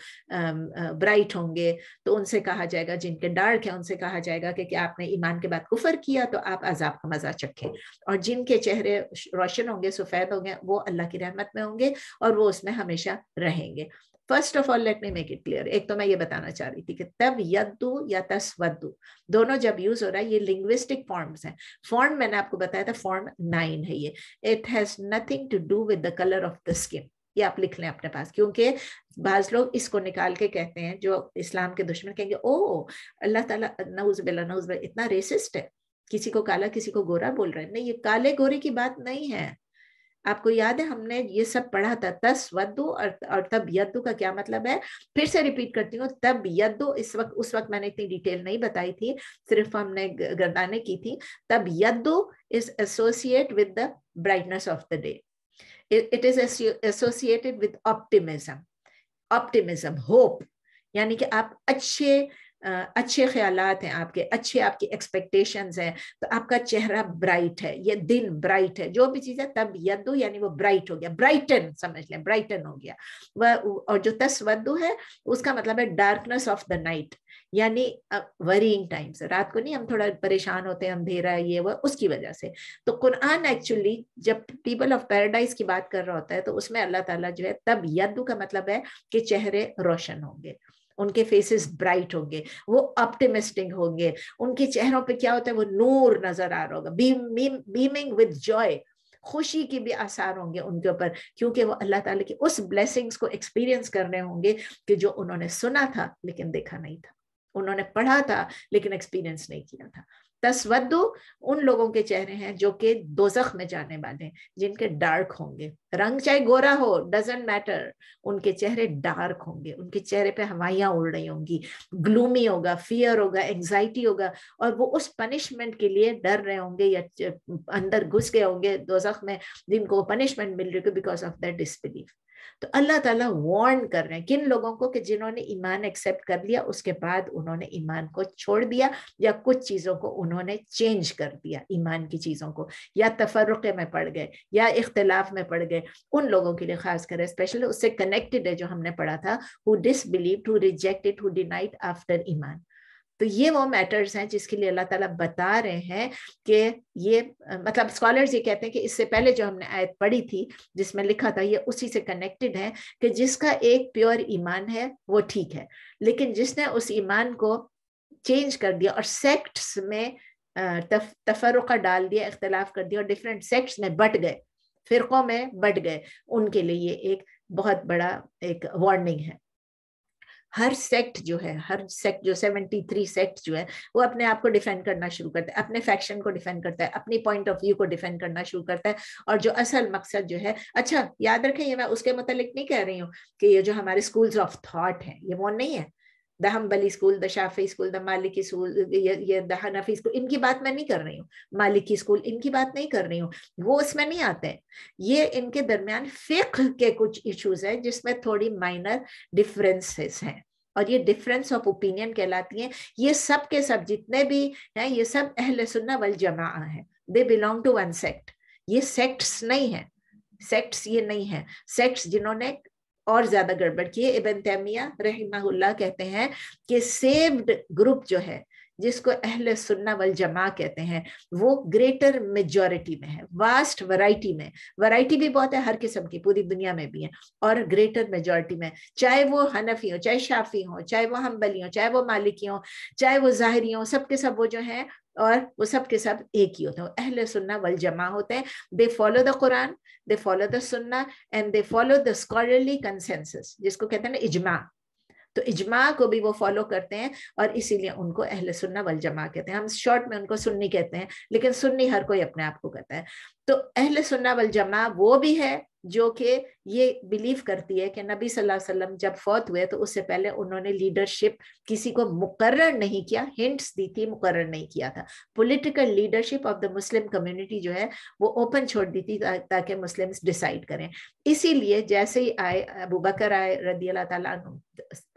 ब्राइट होंगे तो उनसे कहा जाएगा जिनके डार्क है उनसे कहा जाएगा कि क्या आपने ईमान के बाद कुफर किया तो आप अजाब का मजा चखें और जिनके चेहरे रोशन होंगे सफ़ेद होंगे वो अल्लाह की रहमत में होंगे और वो उसमें हमेशा रहेंगे first of all let me make it clear एक तो मैं ये बताना चाह रही थी कि तब यद्दू या तस्वद्दु दोनों जब यूज हो रहा है ये लिंग्विस्टिक फॉर्म्स हैं फॉर्म मैंने आपको बताया था फॉर्म नाइन है ये it has nothing to do with the colour of the skin ये आप लिख लें अपने पास क्योंकि बाज लोग इसको निकाल के कहते हैं जो इस्लाम के दुश्मन कहेंगे ओ अल्लाह ताला नऊज बिल्ला नऊज इतना रेसिस्ट है किसी को काला किसी को गोरा बोल रहे हैं नहीं ये काले गोरे की बात नहीं है आपको याद है हमने ये सब पढ़ा था तस वद्दु और, और तब यद्दु का क्या मतलब है फिर से रिपीट करती हूँ तब यद्दु इस वक्त उस वक्त मैंने इतनी डिटेल नहीं बताई थी सिर्फ हमने गर्दाने की थी तब यद्दु is associate with the brightness of the day it is associated with optimism optimism hope यानी कि आप अच्छे अच्छे ख्याल हैं आपके अच्छे आपकी एक्सपेक्टेशंस हैं तो आपका चेहरा ब्राइट है ये दिन ब्राइट है जो भी चीज़ है तब यदु यानी वो ब्राइट हो गया ब्राइटन समझ लें ब्राइटन हो गया वह और जो तस्वदु है उसका मतलब है डार्कनेस ऑफ द नाइट यानी वरिंग टाइम्स रात को नहीं हम थोड़ा परेशान होते हैं अंधेरा ये वह उसकी वजह से तो कुरान एक्चुअली जब पीपल ऑफ पैराडाइज की बात कर रहा होता है तो उसमें अल्लाह ताला जो है तब यदु का मतलब है कि चेहरे रोशन होंगे उनके फेसेस ब्राइट होंगे वो ऑप्टिमिस्टिक होंगे उनके चेहरों पे क्या होता है वो नूर नजर आ रहा होगा बीमिंग बीमिंग विद जॉय खुशी के भी आसार होंगे उनके ऊपर क्योंकि वो अल्लाह ताला की उस ब्लेसिंग्स को एक्सपीरियंस कर रहे होंगे कि जो उन्होंने सुना था लेकिन देखा नहीं था उन्होंने पढ़ा था लेकिन एक्सपीरियंस नहीं किया था तस्वदु उन लोगों के चेहरे हैं जो कि दोजख में जाने वाले हैं जिनके डार्क होंगे रंग चाहे गोरा हो डजेंट मैटर उनके चेहरे डार्क होंगे उनके चेहरे पे हवाइयाँ उड़ रही होंगी ग्लूमी होगा फियर होगा एंजाइटी होगा और वो उस पनिशमेंट के लिए डर रहे होंगे या अंदर घुस गए होंगे दोजख में जिनको पनिशमेंट मिल रही होगी बिकॉज ऑफ दैट डिसबिलीफ तो अल्लाह ताला वार्न कर रहे हैं किन लोगों को कि जिन्होंने ईमान एक्सेप्ट कर लिया उसके बाद उन्होंने ईमान को छोड़ दिया या कुछ चीज़ों को उन्होंने चेंज कर दिया ईमान की चीज़ों को या तफरक़े में पड़ गए या इख्तलाफ में पड़ गए उन लोगों के लिए खास कर स्पेशली उससे कनेक्टेड है जो हमने पढ़ा था who disbelieve who rejected who denied after iman तो ये वो मैटर्स हैं जिसके लिए अल्लाह ताला बता रहे हैं कि ये मतलब स्कॉलर्स ये कहते हैं कि इससे पहले जो हमने आयत पढ़ी थी जिसमें लिखा था ये उसी से कनेक्टेड है कि जिसका एक प्योर ईमान है वो ठीक है लेकिन जिसने उस ईमान को चेंज कर दिया और सेक्ट्स में तफरुका डाल दिया इख्तलाफ कर दिया और डिफरेंट सेक्ट्स में बट गए फिरकों में बट गए उनके लिए ये एक बहुत बड़ा एक वार्निंग है हर सेक्ट जो है हर सेक्ट जो सेवेंटी थ्री सेक्ट जो है वो अपने आप को डिफेंड करना शुरू करता है अपने फैक्शन को डिफेंड करता है अपनी पॉइंट ऑफ व्यू को डिफेंड करना शुरू करता है और जो असल मकसद जो है अच्छा याद रखें ये मैं उसके मतलब नहीं कह रही हूँ कि ये जो हमारे स्कूल्स ऑफ थॉट है ये वो नहीं है the Hanbali school the Shafi'i school the Maliki school ये द हनफी स्कूल इनकी बात मैं नहीं कर रही हूँ मालिकी स्कूल इनकी बात नहीं कर रही हूँ वो उसमें नहीं आते हैं ये इनके दरमियान फिक के कुछ इश्यूज है जिसमें थोड़ी माइनर डिफरेंसेस हैं और ये डिफरेंस ऑफ ओपिनियन कहलाती है ये सब के सब जितने भी हैं ये सब अहल सुन्ना वल जमा है they belong to one sect ये सेक्ट्स नहीं है सेक्ट्स ये नहीं है सेक्ट्स जिन्होंने और ज्यादा गड़बड़ है इबन तैमिया रहमा कहते हैं कि सेव्ड ग्रुप जो है जिसको अहल सुन्ना वल जमा कहते हैं वो ग्रेटर मेजोरिटी में है वास्ट वैरायटी में वैरायटी भी बहुत है हर किस्म की पूरी दुनिया में भी है और ग्रेटर मेजोरिटी में चाहे वो हनफी हो चाहे शाफी हो चाहे वो हम्बली हो चाहे वो मालिकी हो चाहे वो जाहरी हो सब के सब वो जो है और वो सब के सब एक ही होते हैं अहल सुन्ना वल जमा होते हैं they follow the Quran they follow the Sunnah and they follow the scholarly consensus जिसको कहते हैं ना इजमा तो इजमा को भी वो फॉलो करते हैं और इसीलिए उनको अहल सुन्ना वल जमा कहते हैं हम शॉर्ट में उनको सुन्नी कहते हैं लेकिन सुन्नी हर कोई अपने आप को कहता है तो अहल सुन्ना वल जमा वो भी है जो कि ये बिलीव करती है कि नबी सल्लल्लाहु अलैहि वसल्लम जब फौत हुए तो उससे पहले उन्होंने लीडरशिप किसी को मुकर्र नहीं किया हिंट्स दी थी मुकर्र नहीं किया था political leadership of the Muslim community जो है वो ओपन छोड़ दी थी ताकि मुस्लिम डिसाइड करें इसीलिए जैसे ही आए अबू बकर आए रदी अल्लाह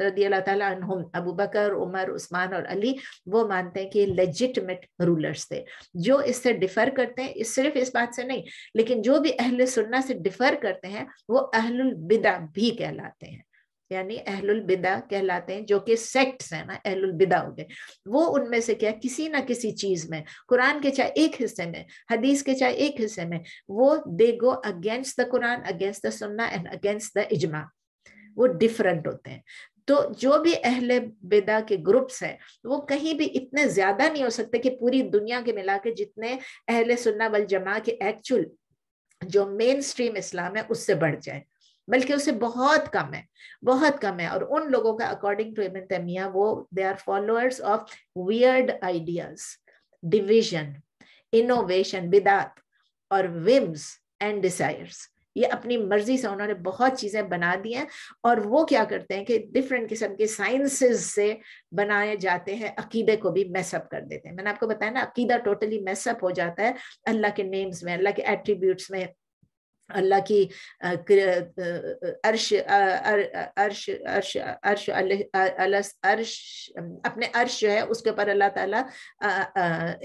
तदी अल्लाह तुम अबू बकर उमर उस्मान और अली वो मानते हैं कि लेजिटमेट रूलर्स थे जो इससे डिफर करते हैं इस सिर्फ इस बात से नहीं लेकिन जो भी अहल सुन्ना से डिफर इनकार करते हैं वो अहलुल बिदा भी कहलाते हैं यानी अहलुल बिदा कहलाते हैं जो कि सेक्ट्स हैं ना अहलुल बिदा हो गए वो उनमें से क्या किसी ना किसी चीज में कुरान के चाहे एक हिस्से में हदीस के चाहे एक हिस्से में वो they go against the Quran against the Sunnah and against the ijma वो डिफरेंट होते हैं तो जो भी अहले बेदा के ग्रुप्स हैं वो कहीं भी इतने ज्यादा नहीं हो सकते कि पूरी दुनिया के मिला के जितने अहले सुन्ना वल जमा के एक्चुअल जो मेन स्ट्रीम इस्लाम है उससे बढ़ जाए बल्कि उससे बहुत कम है बहुत कम है और उन लोगों का अकॉर्डिंग टू इबन तैमिया वो they are followers of weird ideas division innovation विदात और विम्स एंड डिसायर्स ये अपनी मर्जी से उन्होंने बहुत चीज़ें बना दी हैं और वो क्या करते हैं कि डिफरेंट किस्म के साइंसेस से बनाए जाते हैं अकीदे को भी मैसअप कर देते हैं मैंने आपको बताया ना अकीदा टोटली मैसअप हो जाता है अल्लाह के नेम्स में अल्लाह के एट्रीब्यूट्स में अल्लाह की अर्श अर्श अर्श अर्श अर्श अपने अर्श जो है उसके ऊपर अल्लाह ताला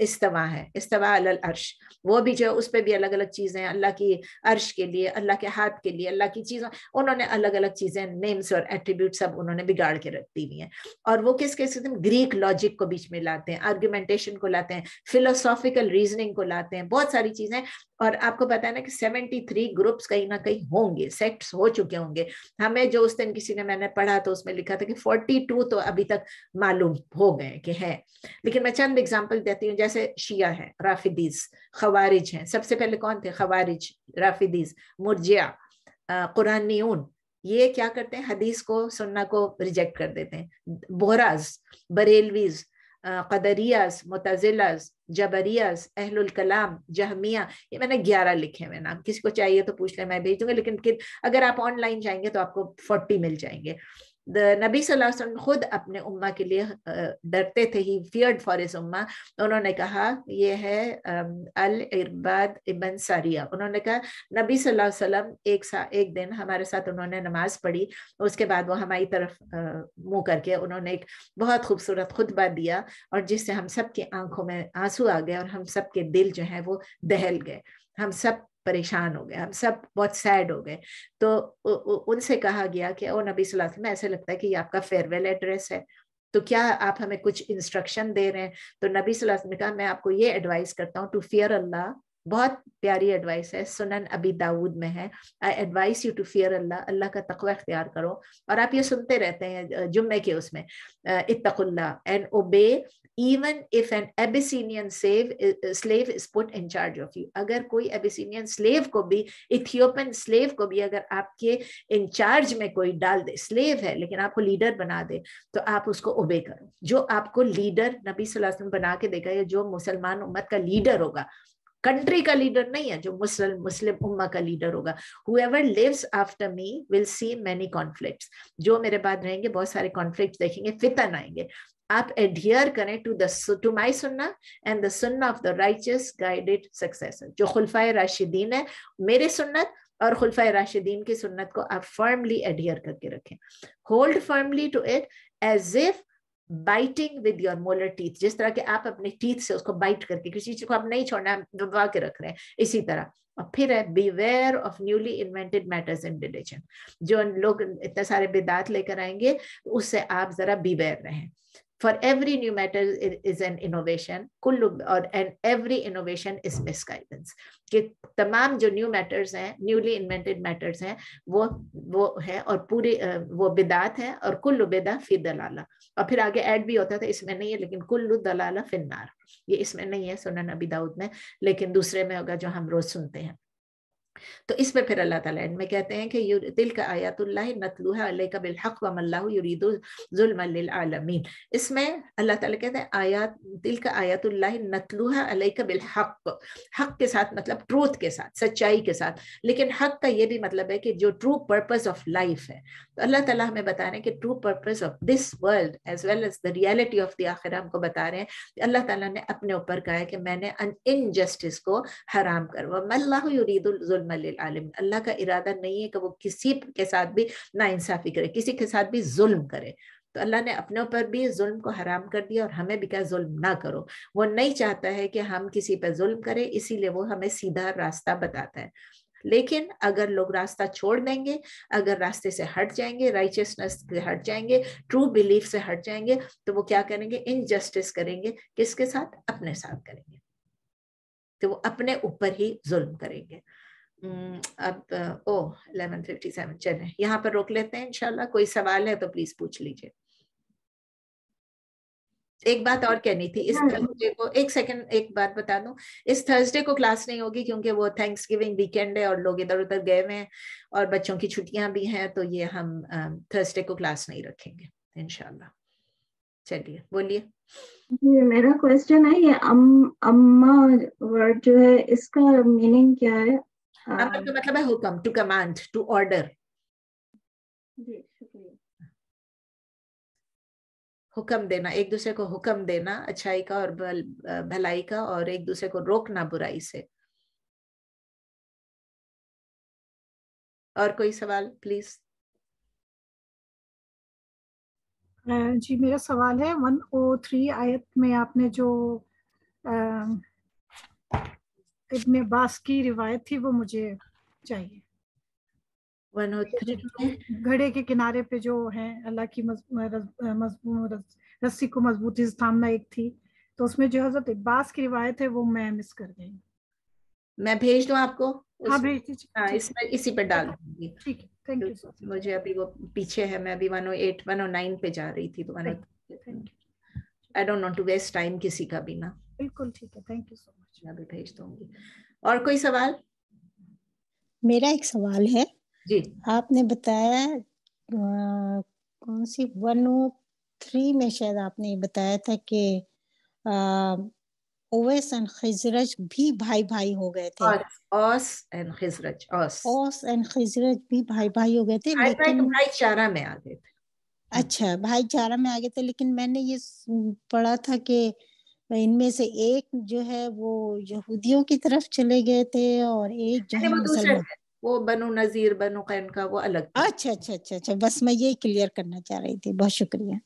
इस्तवा है इस्तवा अल अर्श वो भी जो है उस पर भी अलग अलग चीज़ें अल्लाह की अर्श के लिए अल्लाह के हाथ के लिए अल्लाह की चीज़ों उन्होंने अलग अलग चीज़ें नेम्स और एट्रीब्यूट सब उन्होंने बिगाड़ के रख दी हुई हैं और वो किस किस किस्म ग्रीक लॉजिक को बीच में लाते हैं आर्ग्यूमेंटेशन को लाते हैं फिलोसॉफिकल रीजनिंग को लाते हैं बहुत सारी चीज़ें और आपको पता है ना कि 73 ग्रुप्स कहीं ना कहीं होंगे सेक्ट्स हो चुके होंगे हमें जो उस दिन किसी ने मैंने पढ़ा तो उसमें लिखा था कि 42 तो अभी तक मालूम हो गए कि हैं लेकिन मैं चंद एग्जाम्पल देती हूँ जैसे शिया है राफिदीज खवारिज हैं सबसे पहले कौन थे खवारिज राफिदीज मुरजिया कुरानियून ये क्या करते हैं हदीस को सुन्ना को रिजेक्ट कर देते हैं बोराज बरेलवीज कदरियाज मुतजिलाज जबरियस अहलुल कलाम जहमिया ये मैंने ग्यारह लिखे हुए नाम किसी को चाहिए तो पूछ ले मैं भेज दूंगा लेकिन अगर आप ऑनलाइन जाएंगे तो आपको फोर्टी मिल जाएंगे नबी वसल्लम खुद अपने उम्मा के लिए डरते थे ही फियर्ड फॉर इस उम्मा उन्होंने कहा यह है अल इरबाद इबन सारिया उन्होंने कहा नबी सल्लल्लाहु अलैहि वसल्लम एक सा एक दिन हमारे साथ उन्होंने नमाज पढ़ी उसके बाद वो हमारी तरफ मुंह करके उन्होंने एक बहुत खूबसूरत खुतबा दिया और जिससे हम सब की आंखों में आंसू आ गए और हम सब के दिल जो है वो दहल गए हम सब परेशान हो गए हम सब बहुत सैड हो गए तो उनसे कहा गया कि ओ नबी सलाह में ऐसा लगता है कि ये आपका फेयरवेल एड्रेस है तो क्या आप हमें कुछ इंस्ट्रक्शन दे रहे हैं तो नबी सलाह ने कहा मैं आपको ये एडवाइस करता हूँ टू फियर अल्लाह बहुत प्यारी एडवाइस है सुनन अभी दाऊद में है I advise you to fear Allah Allah का तकवा अख्तियार करो और आप ये सुनते रहते हैं जुम्मे के उसमें इतकुल्ला and obey even if an Abyssinian save slave is put in charge of you अगर कोई एबिसिनियन स्लेव को भी इथियोपियन स्लेव को भी अगर आपके इंचार्ज में कोई डाल दे स्लेव है लेकिन आपको लीडर बना दे तो आप उसको ओबे करो जो आपको लीडर नबी सल्लल्लाहु अलैहि वसल्लम बना के देगा या जो मुसलमान उम्मत का लीडर होगा कंट्री का लीडर नहीं है जो मुस्लिम मुस्लिम उम्मा का लीडर होगा whoever lives after me will see many conflicts जो मेरे बाद रहेंगे बहुत सारे कॉन्फ्लिक्ट देखेंगे फितन आएंगे आप एडियर करें to to my Sunnah and the Sunnah of the righteous guided successors जो खुलफाए राशिदीन है मेरे सुन्नत और खुलफाए राशिदीन की सुन्नत को आप फर्मली एडियर करके रखें hold firmly to it as if biting with your molar teeth जिस तरह के आप अपने टीथ से उसको बाइट करके किसी चीज को आप नहीं छोड़ना दबा के रख रहे हैं इसी तरह और फिर है beware of newly invented matters in religion जो लोग इतने सारे बेदात लेकर आएंगे उससे आप जरा बीवेयर रहें for every new it is an innovation or and every innovation is misguidance कि तमाम जो न्यू मैटर्स हैं न्यूली इन्वेंटेड मैटर्स हैं वो वो है और पूरी वो बिदात है और कुल्लु बिदा फी दलाला और फिर आगे ऐड भी होता था इसमें नहीं है लेकिन कुल्लु दलाला फिन्नार ये इसमें नहीं है सुनन अबी दाऊद में लेकिन दूसरे में होगा जो हम रोज सुनते हैं तो इसमें फिर अल्लाह ताला एंड में कहते हैं कि यू दिल का आयातुल्लाह नतलुहा बिल हक व मल्लाहु युरीदु जुल्म लिल आलमीन इसमें अल्लाह ताला कहते हैं आयात दिल का आयातुल्लाह नतलुहा नतलूहा बिल हक हक के साथ मतलब ट्रूथ के साथ सच्चाई के साथ लेकिन हक का ये भी मतलब है कि जो ट्रू पर्पज ऑफ लाइफ है तो अल्लाह ताला हमें बता रहे हैं कि true purpose of this world as well as the reality of the akhirah हमको बता रहे हैं अल्लाह ताला ने अपने ऊपर कहा है कि मैंने अन इनजस्टिस को हराम करवा जुल्म अल्लाह का इरादा नहीं है कि वो किसी के साथ भी नाइंसाफ़ी करे किसी के साथ भी जुल्म करे तो अल्लाह ने अपने ऊपर भी जुल्म को हराम कर दिया और हमें भी क्या जुल्म ना करो वो नहीं चाहता है कि हम किसी पर जुल्म करें इसीलिए वो हमें सीधा रास्ता बताता है लेकिन अगर लोग रास्ता छोड़ देंगे अगर रास्ते से हट जाएंगे राइचियसनेस से हट जाएंगे ट्रू बिलीफ से हट जाएंगे तो वो क्या करेंगे इनजस्टिस करेंगे किसके साथ अपने साथ करेंगे तो वो अपने ऊपर ही जुल्म करेंगे हम्म, अब ओ 11:57 चलें यहाँ पर रोक लेते हैं इंशाल्लाह कोई सवाल है तो प्लीज पूछ लीजिए एक बात और कहनी थी इस थर्सडे हाँ। को एक सेकंड एक बात बता दूं इस थर्सडे को क्लास नहीं होगी क्योंकि वो थैंक्स गिविंग वीकेंड है और लोग इधर उधर गए हुए हैं और बच्चों की छुट्टियां भी हैं तो ये हम थर्सडे को क्लास नहीं रखेंगे इनशाला चलिए बोलिए मेरा क्वेश्चन है ये अम, अम्मा वर्ड जो है इसका मीनिंग क्या है हाँ। अमर का तो मतलब है हुक्म टू कमांड टू ऑर्डर हुक्म देना एक दूसरे को हुक्म देना अच्छाई का और भल, भलाई का और एक दूसरे को रोकना बुराई से और कोई सवाल प्लीज जी मेरा सवाल है 103 आयत में आपने जो आ, इबन अब्बास की रिवायत थी वो मुझे चाहिए घड़े के किनारे पे जो है अल्लाह की रस्सी को मजबूती से थामना एक थी तो उसमें जो हजरत इब्बास की रिवायत है वो मैं मिस कर गई मैं भेज दूं आपको हाँ भेज दीजिए हाँ इसमें इसी पर डाल दूंगी ठीक है थैंक यू सो मुझे अभी वो पीछे है मैं अभी 108 109 पे जा रही थी तो I don't want to waste time किसी का भी ना बिल्कुल ठीक है थैंक यू सो मच मैं भी भेज दूंगी और कोई सवाल मेरा एक सवाल है जी आपने बताया आ, कौन सी वन ओ थ्री में शायद आपने बताया था कि ओवैस एंड खिजरज भी भाई भाई हो गए थे ओस एंड खिजरज ओस एंड खिजरज भी भाई भाई हो गए थे भाई तो लेकिन भाई, चारा में आ गए थे अच्छा भाई चारा में आ गए थे लेकिन मैंने ये पढ़ा था कि इनमें से एक जो है वो यहूदियों की तरफ चले गए थे और एक जो है मुसलमान वो बनु नजीर बनु कैन का वो अलग अच्छा अच्छा अच्छा अच्छा बस मैं ये क्लियर करना चाह रही थी बहुत शुक्रिया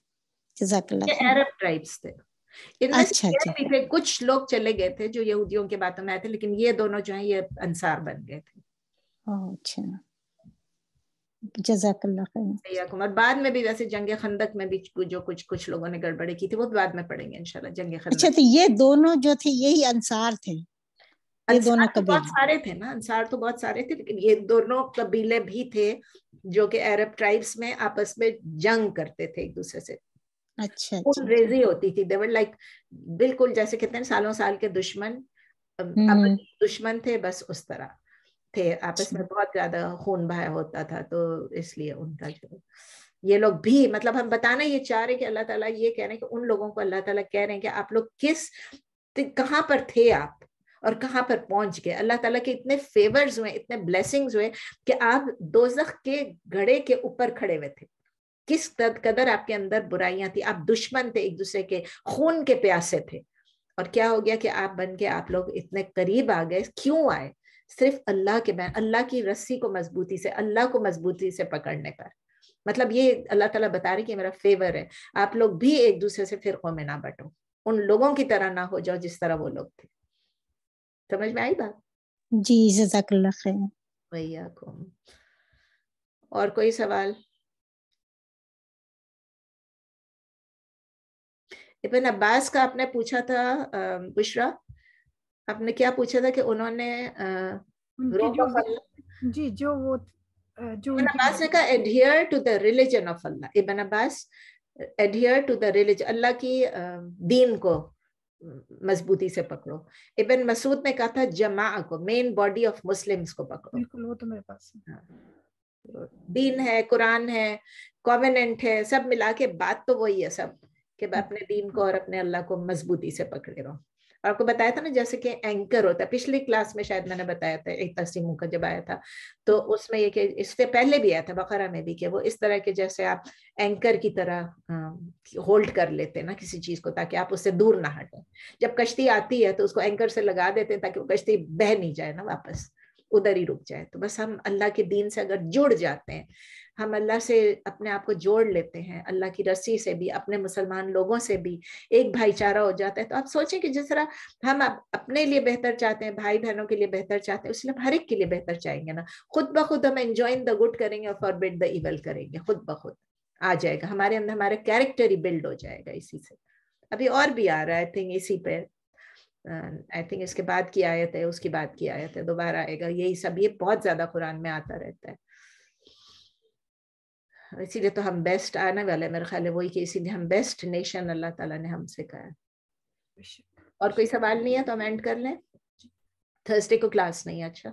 जजाकल्लाह अरब ट्राइब्स थे अच्छा, अच्छा। थे कुछ लोग चले गए थे जो यहूदियों के बातों में आए थे लेकिन ये दोनों जो है ये अंसार बन गए थे अच्छा जजाकल्ला और बाद में भी वैसे जंग खंदक में भी जो कुछ कुछ लोगों ने गड़बड़ी की थी वो बाद में पढ़ेंगे इनशाला जंग खंदक अच्छा तो ये दोनों जो थे यही अंसार थे ये दोनों तो बहुत सारे थे ना अंसार तो बहुत सारे थे लेकिन ये दोनों कबीले भी थे जो कि अरब ट्राइब्स में आपस में जंग करते थे एक दूसरे से अच्छा रेजी अच्छा, अच्छा। होती थी देवर लाइक बिल्कुल जैसे कहते हैं सालों साल के दुश्मन हम्म, हम्म। दुश्मन थे बस उस तरह थे आपस में बहुत ज्यादा खून भाई होता था तो इसलिए उनका जो ये लोग भी मतलब हम बताना ये चाह रहे कि अल्लाह ताला ये कह रहे हैं कि उन लोगों को अल्लाह ताला कह रहे हैं कि आप लोग किस कहाँ पर थे आप और कहाँ पर पहुंच गए अल्लाह ताला के इतने फेवर्स हुए इतने ब्लेसिंग्स हुए कि आप दोजख के घड़े के ऊपर खड़े हुए थे किस तद कदर आपके अंदर बुराइयां थी आप दुश्मन थे एक दूसरे के खून के प्यासे थे और क्या हो गया कि आप बन के आप लोग इतने करीब आ गए क्यों आए सिर्फ अल्लाह के बैन अल्लाह की रस्सी को मजबूती से अल्लाह को मजबूती से पकड़ने पर मतलब ये अल्लाह ताला बता रहे कि मेरा फेवर है आप लोग भी एक दूसरे से फिरकों में ना बटो उन लोगों की तरह ना हो जाओ जिस तरह वो लोग थे समझ में आई बात जी जजाक खैर और कोई सवाल इबन अब्बास का आपने पूछा था बुशरा आपने क्या पूछा था कि उन्होंने जी जो वो जो अब्बास ने कहा to the religion of Allah Ibn Abbas adhere to the religion Allah की दीन को मजबूती से पकड़ो इबन मसूद ने कहा था जमा को मेन बॉडी ऑफ मुस्लिम्स को पकड़ो बिल्कुल वो तो मेरे पास हाँ। दीन है कुरान है कॉवेनेंट है सब मिला के बात तो वही है सब कि हाँ। अपने दीन को और अपने अल्लाह को मजबूती से पकड़े रहो आपको बताया था ना जैसे कि एंकर होता है पिछली क्लास में शायद मैंने बताया था एक तस्सीमों का जब आया था तो उसमें ये कि इससे पहले भी आया था बकरा में भी कि वो इस तरह के जैसे आप एंकर की तरह होल्ड कर लेते ना किसी चीज को ताकि आप उससे दूर ना हटें जब कश्ती आती है तो उसको एंकर से लगा देते हैं ताकि वो कश्ती बह नहीं जाए ना वापस उधर ही रुक जाए तो बस हम अल्लाह के दीन से अगर जुड़ जाते हैं हम अल्लाह से अपने आप को जोड़ लेते हैं अल्लाह की रस्सी से भी अपने मुसलमान लोगों से भी एक भाईचारा हो जाता है तो आप सोचें कि जिस तरह हम अपने लिए बेहतर चाहते हैं भाई बहनों के लिए बेहतर चाहते हैं उसमें हम हर एक के लिए बेहतर चाहेंगे ना खुद ब खुद हम एंजॉइन द गुड करेंगे और फॉरबिट द इवल करेंगे खुद ब खुद आ जाएगा हमारे अंदर हमारा कैरेक्टर ही बिल्ड हो जाएगा इसी से अभी और भी आ रहा है आई थिंक इसी पे आई थिंक इसके बाद की आयत है उसके बाद की आयत है दोबारा आएगा यही सब ये बहुत ज्यादा कुरान में आता रहता है इसीलिए तो हम बेस्ट आने वाले मेरे ख्याल है वही कि इसीलिए हम बेस्ट नेशन अल्लाह ताला ने हमसे कहा और कोई सवाल नहीं है तो हम एंड कर लें थर्सडे को क्लास नहीं अच्छा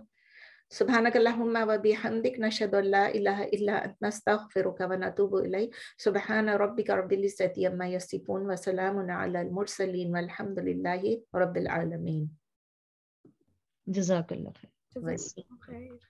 सुबहानक अल्लाहुम्मा व बिहमदिक नशहदु अल्ला इलाहा इल्ला अंत नस्तगफिरुका व नतूबु इलैक सुबहान रब्बिका रब्बिल इज्जति अम्मा यसिफून व सलामुन अलल मुरसलीन वल्हम्दुलिल्लाहि रब्बिल आलमीन जजाकल्लाह खैर